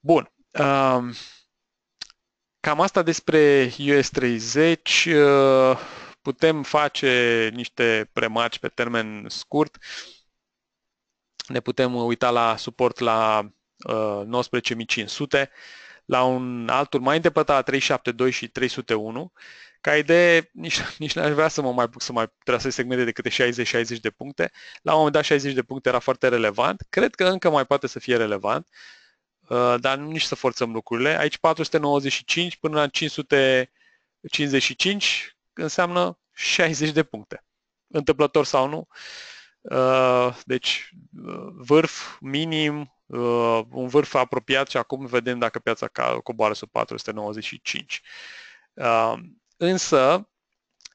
Bun. Um, cam asta despre US 30. Uh, putem face niște premarci pe termen scurt. Ne putem uita la suport la 19.500, la un altul mai îndepărtat, 372 și 301. Ca idee, nici, nici n-aș vrea să mă mai să mai trasez segmente de câte 60-60 de puncte. La un moment dat 60 de puncte era foarte relevant. Cred că încă mai poate să fie relevant, uh, dar nici să forțăm lucrurile. Aici 495 până la 555 înseamnă 60 de puncte. Întâmplător sau nu. Uh, deci uh, vârf, minim, Uh, un vârf apropiat și acum vedem dacă piața coboară sub 495. Uh, însă,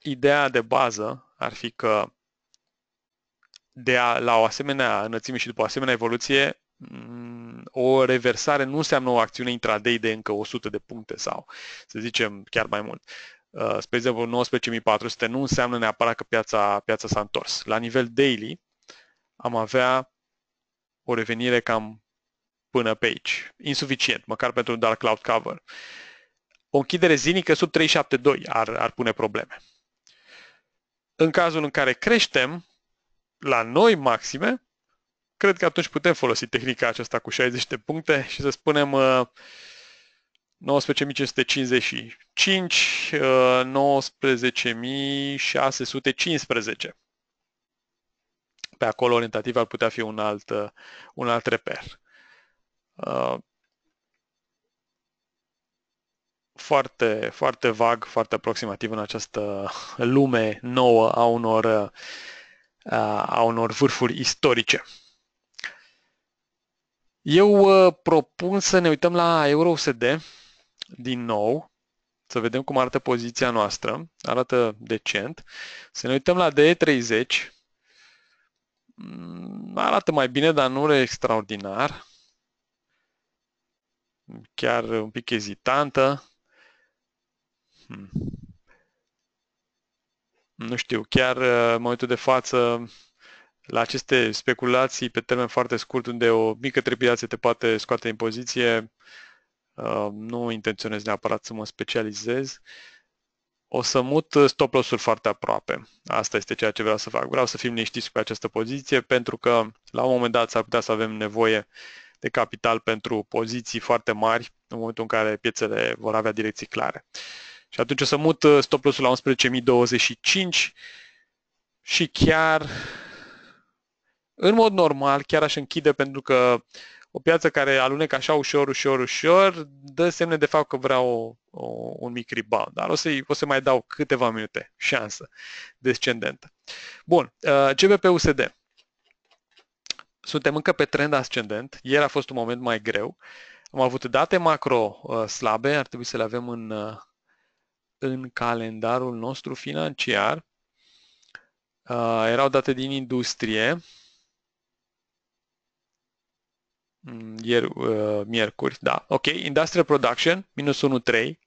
ideea de bază ar fi că de a, la o asemenea înălțime și după o asemenea evoluție, mm, o reversare nu înseamnă o acțiune intraday de încă 100 de puncte sau, să zicem, chiar mai mult. Uh, spre exemplu, 19.400 nu înseamnă neapărat că piața, piața s-a întors. La nivel daily am avea o revenire cam până pe aici. Insuficient, măcar pentru un dark cloud cover. O închidere zilnică sub 372 ar, ar pune probleme. În cazul în care creștem la noi maxime, cred că atunci putem folosi tehnica aceasta cu 60 de puncte și să spunem 19.555, uh, 19.615. Uh, pe acolo orientativ ar putea fi un alt, uh, un alt reper. Uh, foarte, foarte vag, foarte aproximativ în această lume nouă a unor, uh, a unor vârfuri istorice. Eu uh, propun să ne uităm la EURUSD din nou, să vedem cum arată poziția noastră, arată decent. Să ne uităm la DE30, mm, arată mai bine, dar nu e extraordinar chiar un pic ezitantă. Hmm. Nu știu, chiar uh, în momentul de față la aceste speculații pe termen foarte scurt, unde o mică trepidație te poate scoate în poziție, uh, nu intenționez neapărat să mă specializez. O să mut stop loss-uri foarte aproape. Asta este ceea ce vreau să fac. Vreau să fim liniștiți pe această poziție pentru că la un moment dat s-ar putea să avem nevoie de capital pentru poziții foarte mari în momentul în care piețele vor avea direcții clare. Și atunci o să mut uh, stop loss-ul la 11.025 și chiar în mod normal chiar aș închide pentru că o piață care alunecă așa ușor, ușor, ușor, dă semne de fapt că vreau o, o, un mic rebound. Dar o, să-i, o să mai dau câteva minute, șansă descendentă. Bun, uh, CBP-USD suntem încă pe trend ascendent. Ieri a fost un moment mai greu. Am avut date macro uh, slabe, ar trebui să le avem în, uh, în calendarul nostru financiar. Uh, erau date din industrie. Mm, ieri, uh, miercuri, da. Ok, Industrial Production, minus 1,3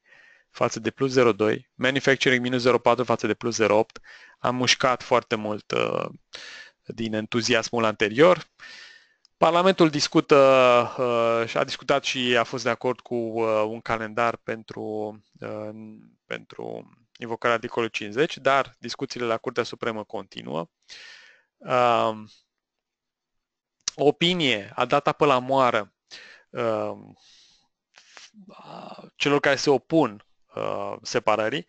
față de plus 0,2. Manufacturing, minus 0,4 față de plus 0,8. Am mușcat foarte mult uh, din entuziasmul anterior. Parlamentul discută și uh, a discutat și a fost de acord cu uh, un calendar pentru, uh, pentru invocarea articolului 50, dar discuțiile la Curtea Supremă continuă. O opinie a dat apă la moară celor care se opun separării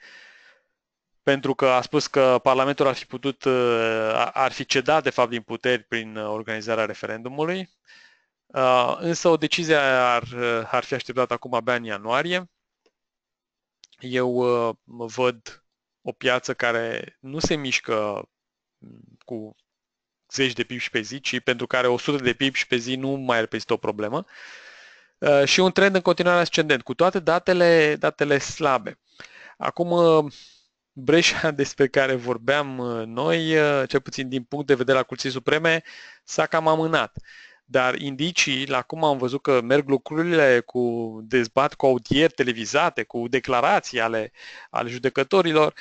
pentru că a spus că Parlamentul ar fi putut, uh, ar fi cedat de fapt din puteri prin uh, organizarea referendumului, uh, însă o decizie ar, ar fi așteptat acum abia în ianuarie. Eu văd o piață care nu se mișcă mm, cu zeci de pipi pe zi, ci pentru care 100 de pipi pe zi nu mai reprezintă o problemă. Și un trend în continuare ascendent, cu toate datele, datele slabe. Acum, Breșa despre care vorbeam uh, noi, uh, cel puțin din punct de vedere al Curții Supreme, s-a cam amânat. Dar indicii, la cum am văzut că merg lucrurile cu dezbat, cu audieri televizate, cu declarații ale, ale judecătorilor,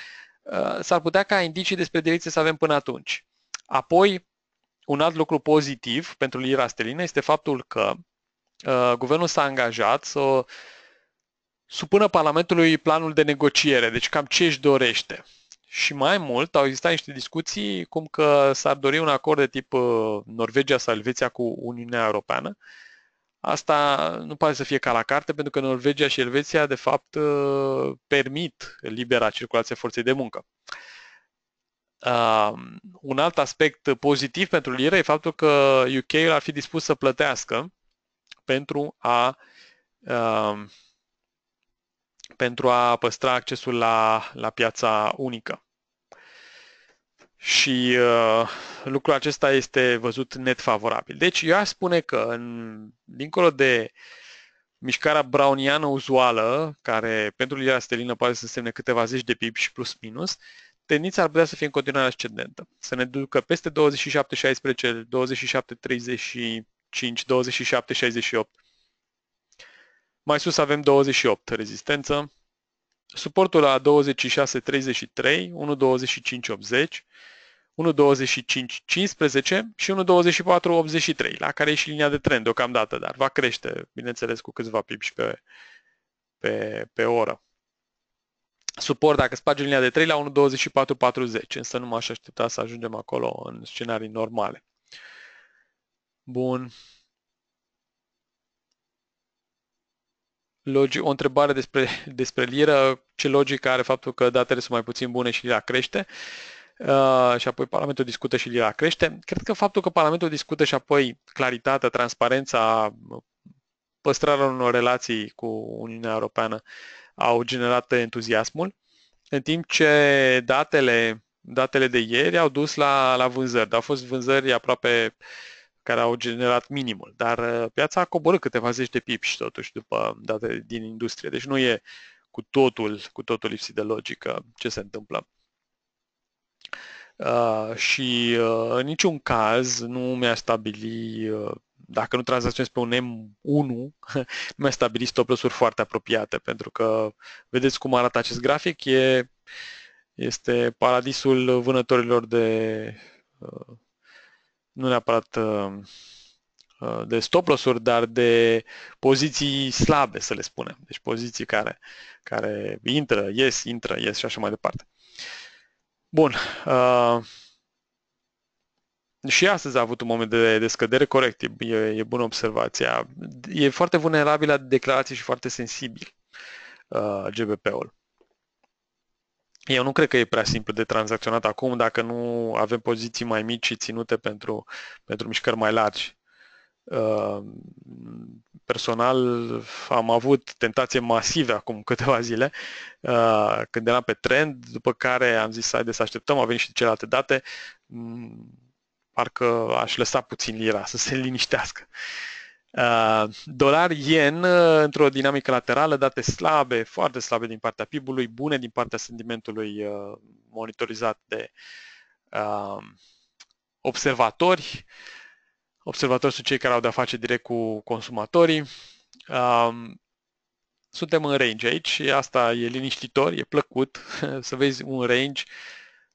uh, s-ar putea ca indicii despre direcție să avem până atunci. Apoi, un alt lucru pozitiv pentru Lira Stelină este faptul că uh, guvernul s-a angajat să supună Parlamentului planul de negociere, deci cam ce își dorește. Și mai mult, au existat niște discuții cum că s-ar dori un acord de tip uh, Norvegia sau Elveția cu Uniunea Europeană. Asta nu pare să fie ca la carte, pentru că Norvegia și Elveția, de fapt, uh, permit libera circulație forței de muncă. Uh, un alt aspect pozitiv pentru lira e faptul că UK-ul ar fi dispus să plătească pentru a uh, pentru a păstra accesul la, la piața unică. Și uh, lucrul acesta este văzut net favorabil. Deci eu aș spune că, în, dincolo de mișcarea browniană uzuală, care pentru lirea stelină poate să însemne câteva zeci de pip și plus minus, tendința ar putea să fie în continuare ascendentă. Să ne ducă peste 27, 16, 27, 35, 27, 68 mai sus avem 28 rezistență. Suportul la 2633, 12580, 1.25.15 și 1.24.83, la care e și linia de trend deocamdată, dar va crește, bineînțeles, cu câțiva pipi pe, pe, pe oră. Suport dacă spargi linia de 3 la 1.24.40, însă nu m-aș aștepta să ajungem acolo în scenarii normale. Bun. logic, o întrebare despre, despre liră, ce logică are faptul că datele sunt mai puțin bune și lira crește. Uh, și apoi Parlamentul discută și lira crește. Cred că faptul că Parlamentul discută și apoi claritatea, transparența, păstrarea unor relații cu Uniunea Europeană au generat entuziasmul, în timp ce datele, datele de ieri au dus la, la vânzări. Au fost vânzări aproape uh, care au generat minimul, dar uh, piața a coborât câteva zeci de pipi totuși după date din industrie, deci nu e cu totul, cu totul lipsit de logică ce se întâmplă. Uh, și uh, în niciun caz nu mi-a stabili, uh, dacă nu tranzacționez pe un M1, nu mi-a stabilit stop loss-uri foarte apropiate, pentru că vedeți cum arată acest grafic, e, este paradisul vânătorilor de uh, nu neapărat uh, uh, de stop loss-uri, dar de poziții slabe, să le spunem. Deci poziții care, care intră, ies, intră, ies și așa mai departe. Bun. Uh, și astăzi a avut un moment de, de scădere, corect, e, e bună observația. E foarte vulnerabil la declarații și foarte sensibil GBP-ul. Eu nu cred că e prea simplu de tranzacționat acum dacă nu avem poziții mai mici și ținute pentru, pentru mișcări mai largi. Ehm, personal am avut tentație masive acum câteva zile ehm, când eram pe trend, după care am zis haide să așteptăm, au venit și celelalte date, mm, parcă aș lăsa puțin lira să se liniștească. Uh, Uh, Dolar-yen uh, într-o dinamică laterală, date slabe, foarte slabe din partea PIB-ului, bune din partea sentimentului uh, monitorizat de observatori, observatori sunt cei care au de-a face direct cu consumatorii. Suntem în range aici, asta e liniștitor, e plăcut să vezi un range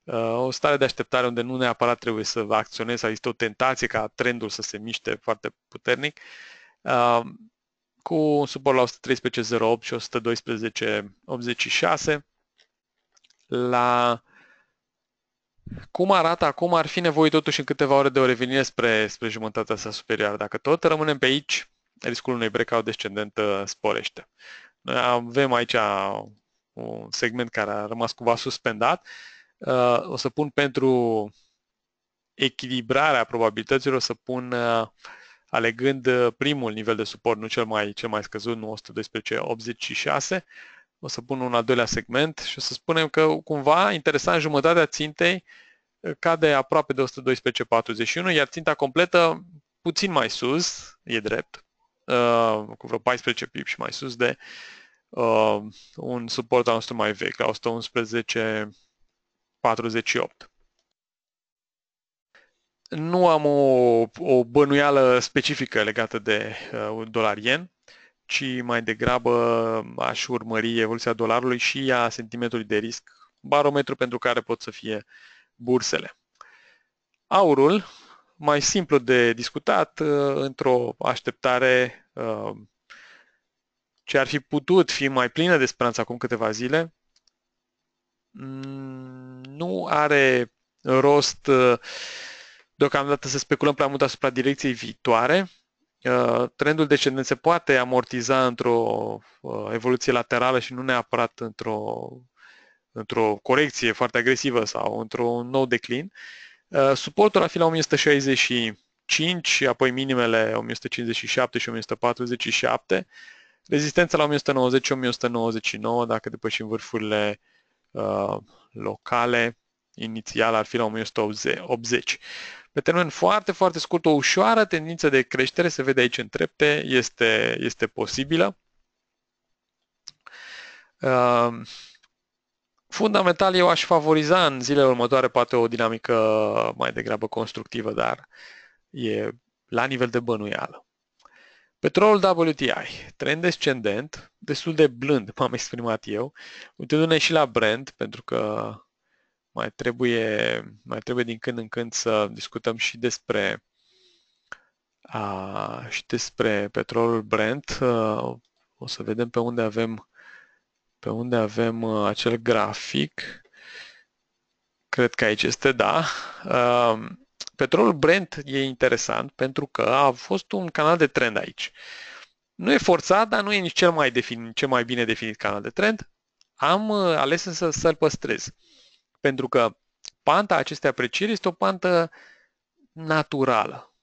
Uh, o stare de așteptare unde nu neapărat trebuie să acționezi sau este o tentație ca trendul să se miște foarte puternic, uh, cu un suport la 113.08 și 112.86. La cum arată acum, ar fi nevoie totuși în câteva ore de o revenire spre, spre jumătatea sa superioară. Dacă tot rămânem pe aici, riscul unui breakout descendent uh, sporește. Noi avem aici un segment care a rămas cumva suspendat, uh, uh, o să pun pentru echilibrarea probabilităților, o să pun uh, alegând uh, primul nivel de suport, nu cel mai, cel mai scăzut, nu 112, 86, o să pun un al doilea segment și o să spunem că cumva, interesant, jumătatea țintei uh, cade aproape de 112,41, iar ținta completă puțin mai sus, e drept, uh, cu vreo 14 pip și mai sus de uh, un suport al nostru mai vechi, la 111 48. Nu am o, o bănuială specifică legată de uh, dolar-yen, ci mai degrabă aș urmări evoluția dolarului și a sentimentului de risc, barometru pentru care pot să fie bursele. Aurul, mai simplu de discutat, uh, într-o așteptare uh, ce ar fi putut fi mai plină de speranță acum câteva zile, mm, nu are rost uh, deocamdată să speculăm prea mult asupra direcției viitoare. Uh, trendul descendent se poate amortiza într-o uh, evoluție laterală și nu neapărat într-o, într-o corecție foarte agresivă sau într-un nou declin. Suportul ar fi la 1165 apoi minimele 1157 și 1147. Rezistența la 1190 și 1199 dacă depășim vârfurile uh, Uh, locale, inițial ar fi la 1180. Pe termen foarte, foarte scurt, o ușoară tendință de creștere, se vede aici în trepte, este, este posibilă. Uh, fundamental, eu aș favoriza în zilele următoare poate o dinamică mai degrabă constructivă, dar e la nivel de bănuială. Petrolul WTI, trend descendent, destul de blând, m-am exprimat eu, uitându-ne și la Brent, pentru că mai trebuie, mai trebuie din când în când să discutăm și despre a, și despre petrolul Brent. o să vedem pe unde avem pe unde avem acel grafic. Cred că aici este, da. Petrolul Brent e interesant pentru că a fost un canal de trend aici. Nu e forțat, dar nu e nici cel mai, definit, cel mai bine definit canal de trend. Am uh, ales să, să-l păstrez. Pentru că panta acestei aprecieri este o pantă naturală.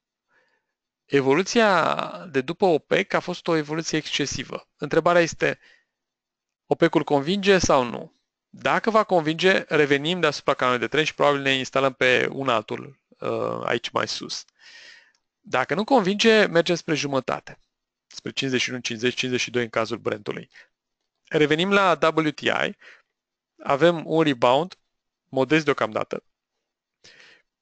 Evoluția de după OPEC a fost o evoluție excesivă. Întrebarea este, OPEC-ul convinge sau nu? Dacă va convinge, revenim deasupra canalului de trend și probabil ne instalăm pe un altul Uh, aici mai sus. Dacă nu convinge, mergem spre jumătate, spre 51, 50, 52 în cazul Brentului. Revenim la WTI, avem un rebound modest deocamdată.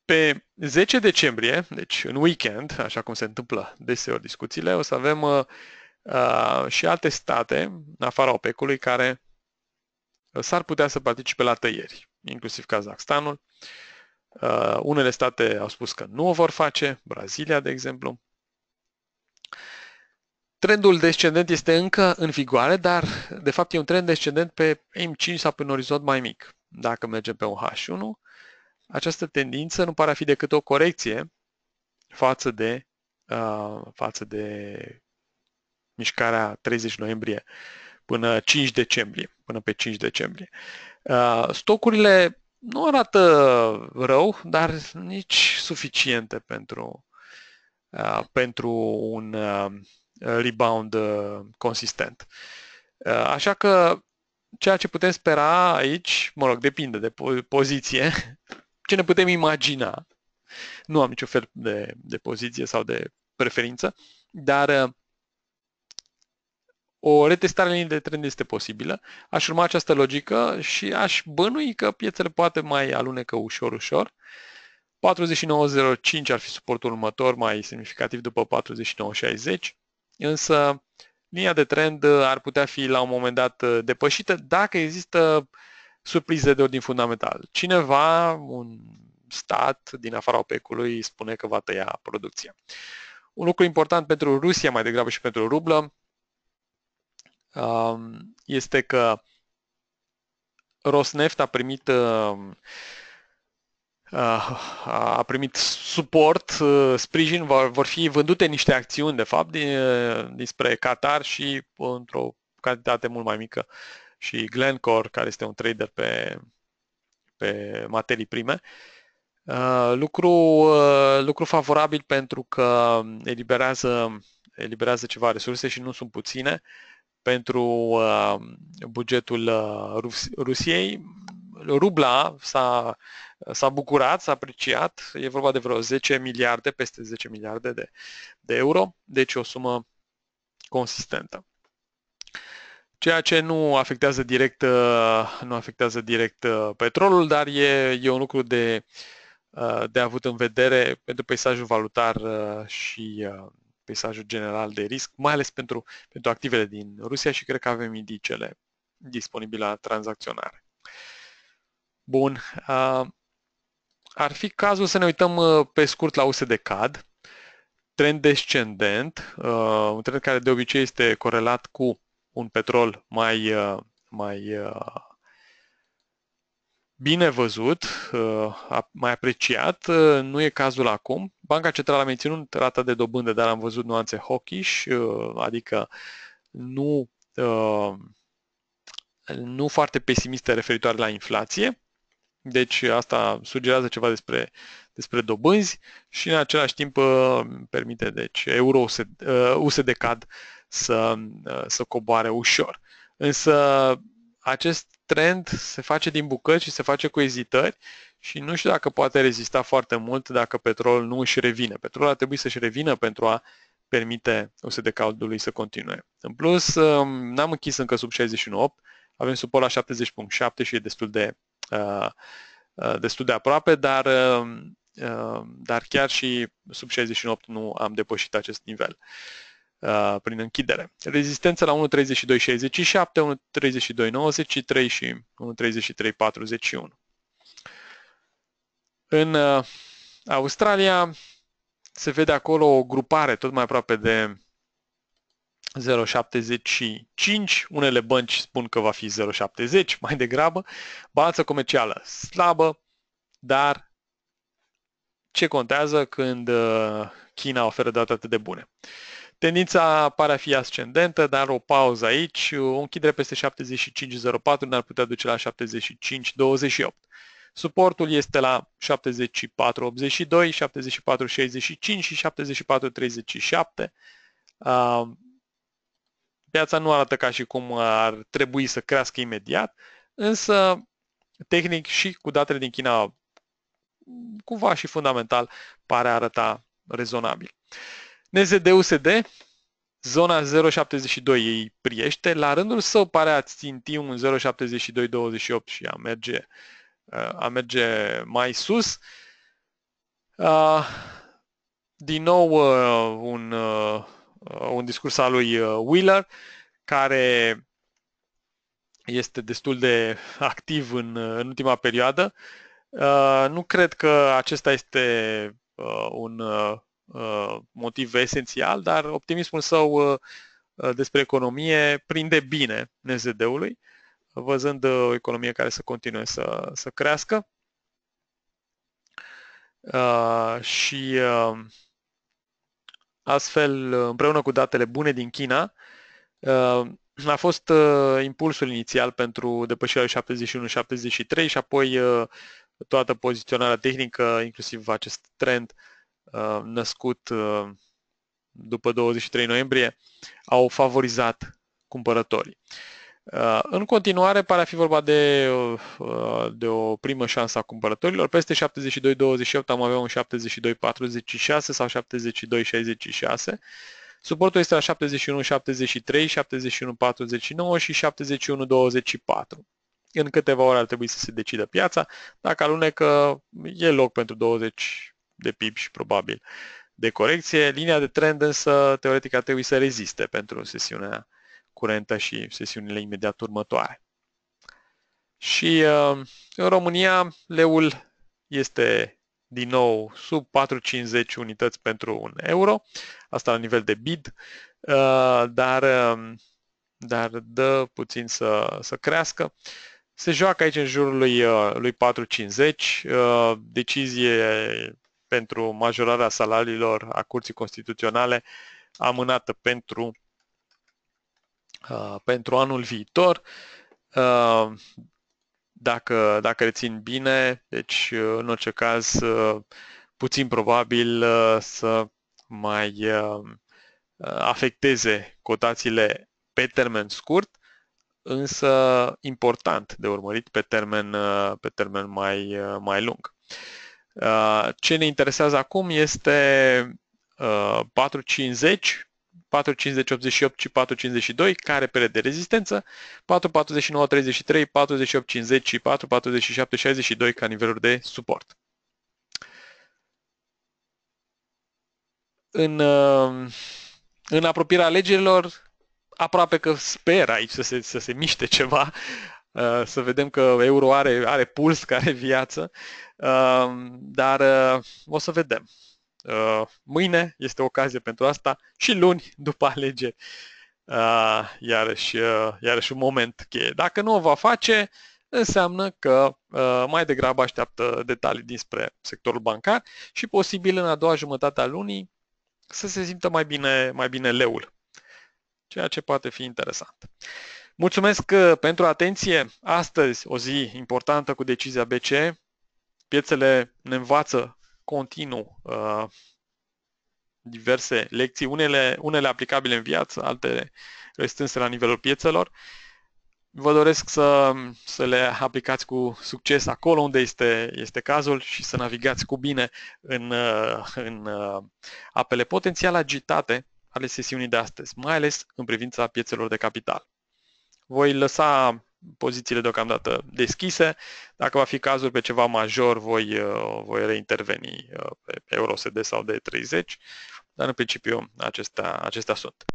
Pe 10 decembrie, deci în weekend, așa cum se întâmplă deseori discuțiile, o să avem uh, uh, și alte state, în afara OPEC-ului, care s-ar putea să participe la tăieri, inclusiv Kazakhstanul. Uh, Uh, unele state au spus că nu o vor face, Brazilia, de exemplu. Trendul descendent este încă în vigoare, dar de fapt e un trend descendent pe M5 sau pe un orizont mai mic. Dacă mergem pe un H1, această tendință nu pare a fi decât o corecție față de, uh, față de mișcarea 30 noiembrie până 5 decembrie, până pe 5 decembrie. Uh, stocurile nu arată rău, dar nici suficiente pentru, pentru un rebound consistent. așa că ceea ce putem spera aici, mă rog, depinde de poziție, ce ne putem imagina. Nu am niciun fel de, de poziție sau de preferință, dar o retestare linie de trend este posibilă. Aș urma această logică și aș bănui că piețele poate mai alunecă ușor, ușor. 49.05 ar fi suportul următor, mai semnificativ după 49.60, însă linia de trend ar putea fi la un moment dat uh, depășită dacă există surprize de ordin fundamental. Cineva, un stat din afara OPEC-ului spune că va tăia producția. Un lucru important pentru Rusia mai degrabă și pentru rublă, este că Rosneft a primit uh, uh, a primit suport, uh, sprijin, vor fi vândute niște acțiuni, de fapt, dinspre Qatar și într-o cantitate mult mai mică și Glencore, care este un trader pe, pe materii prime. Lucru, lucru favorabil pentru că eliberează, eliberează ceva resurse și nu sunt puține. Uh, pentru uh, bugetul uh, Rus- Rusiei. Rubla s-a, s-a bucurat, s-a apreciat, e vorba de vreo 10 miliarde, peste 10 miliarde de, de euro, deci o sumă consistentă. Ceea ce nu afectează direct, uh, nu afectează direct uh, petrolul, dar e, e un lucru de, uh, de avut în vedere pentru peisajul valutar și peisajul general de risc, mai ales pentru, pentru activele din Rusia și cred că avem indicele disponibile la tranzacționare. Bun. Ar fi cazul să ne uităm pe scurt la USD CAD, trend descendent, un trend care de obicei este corelat cu un petrol mai, mai bine văzut, uh, mai apreciat. Uh, nu e cazul acum. Banca Centrală a menținut rata de dobândă, dar am văzut nuanțe hawkish, uh, adică nu, nu foarte pesimiste referitoare la inflație. Deci asta sugerează ceva despre, despre dobânzi și în același timp permite deci euro USD CAD să, să coboare ușor. Însă acest trend, se face din bucăți și se face cu ezitări și nu știu dacă poate rezista foarte mult dacă petrolul nu își revine. Petrolul ar trebui să-și revină pentru a permite usd caldului să continue. În plus, um, n-am închis încă sub 68, avem suport la 70.7 și e destul de, uh, uh, destul de aproape, dar, um, uh, dar chiar și sub 68 nu am depășit acest nivel. Uh, Uh, prin închidere. Rezistență la 1.32.67, 1.32.93 și 1.33.41. În uh, Australia se vede acolo o grupare tot mai aproape de 0,75. Unele bănci spun că va fi 0,70 mai degrabă. Balanța comercială slabă, dar ce contează când uh, China oferă date atât de bune? Tendința pare a fi ascendentă, dar o pauză aici. O închidere peste 75.04 n-ar putea duce la 75.28. Suportul este la 74.82, 74.65 și 74.37. Piața nu arată ca și cum ar trebui să crească imediat, însă tehnic și cu datele din China cumva și fundamental pare arăta rezonabil. NZD-USD, zona 0,72 ei priește, la rândul său pare a ținti un 0,7228 și a merge, a merge mai sus. Din nou un, un discurs al lui Wheeler, care este destul de activ în, în ultima perioadă. Nu cred că acesta este un Uh, motiv esențial, dar optimismul său uh, uh, despre economie prinde bine nzd ului văzând o economie care să continue să, să crească. Și astfel, împreună cu datele bune din China, a fost impulsul inițial pentru depășirea 71-73 și apoi toată poziționarea tehnică, inclusiv acest trend Uh, născut uh, după 23 noiembrie au favorizat cumpărătorii. Uh, în continuare, pare a fi vorba de, de o primă șansă a cumpărătorilor. Peste 72-28 am avea un 72-46 sau 72-66. Suportul este la 71-73, 71-49 și 71-24. În câteva ore ar trebui să se decidă piața. Dacă alunecă, e loc pentru 20 de PIB și probabil de corecție. Linia de trend însă teoretic ar trebui să reziste pentru sesiunea curentă și sesiunile imediat următoare. Și uh, în România leul este din nou sub 4,50 unități pentru un euro, asta la nivel de bid, uh, dar, uh, dar dă puțin să, să crească. Se joacă aici în jurul lui, uh, lui 4,50, uh, decizie pentru majorarea salariilor a Curții Constituționale amânată pentru, uh, pentru anul viitor. Uh, dacă, dacă rețin bine, deci uh, în orice caz uh, puțin probabil uh, să mai afecteze cotațiile pe termen scurt, însă important de urmărit pe termen, pe termen mai, mai lung. Uh, ce ne interesează acum este 450, uh, 45088 și 452, care pere de rezistență, 449, 33, 48, 50 și 447, 62 ca niveluri de suport. În, uh, în apropierea alegerilor, aproape că sper aici să se, să se miște ceva, să vedem că euro are, are puls, care are viață. Ehm, dar eh, o să vedem. Eh, mâine este ocazie pentru asta și luni după alegeri. Eh, iarăși, iarăși un moment cheie. Dacă nu o va face, înseamnă că mai degrabă așteaptă detalii dinspre sectorul bancar și posibil în a doua jumătate a lunii să se simtă mai bine, mai bine leul, ceea ce poate fi interesant. Mulțumesc pentru atenție. Astăzi o zi importantă cu decizia BCE. Piețele ne învață continuu uh, diverse lecții, unele, unele aplicabile în viață, altele restrânse la nivelul piețelor. Vă doresc să, să le aplicați cu succes acolo unde este, este cazul și să navigați cu bine în, uh, în uh, apele potențial agitate ale sesiunii de astăzi, mai ales în privința piețelor de capital. Voi lăsa pozițiile deocamdată deschise. Dacă va fi cazul pe ceva major, voi, uh, voi reinterveni uh, pe EURUSD sau de 30 dar în principiu acestea, acestea sunt.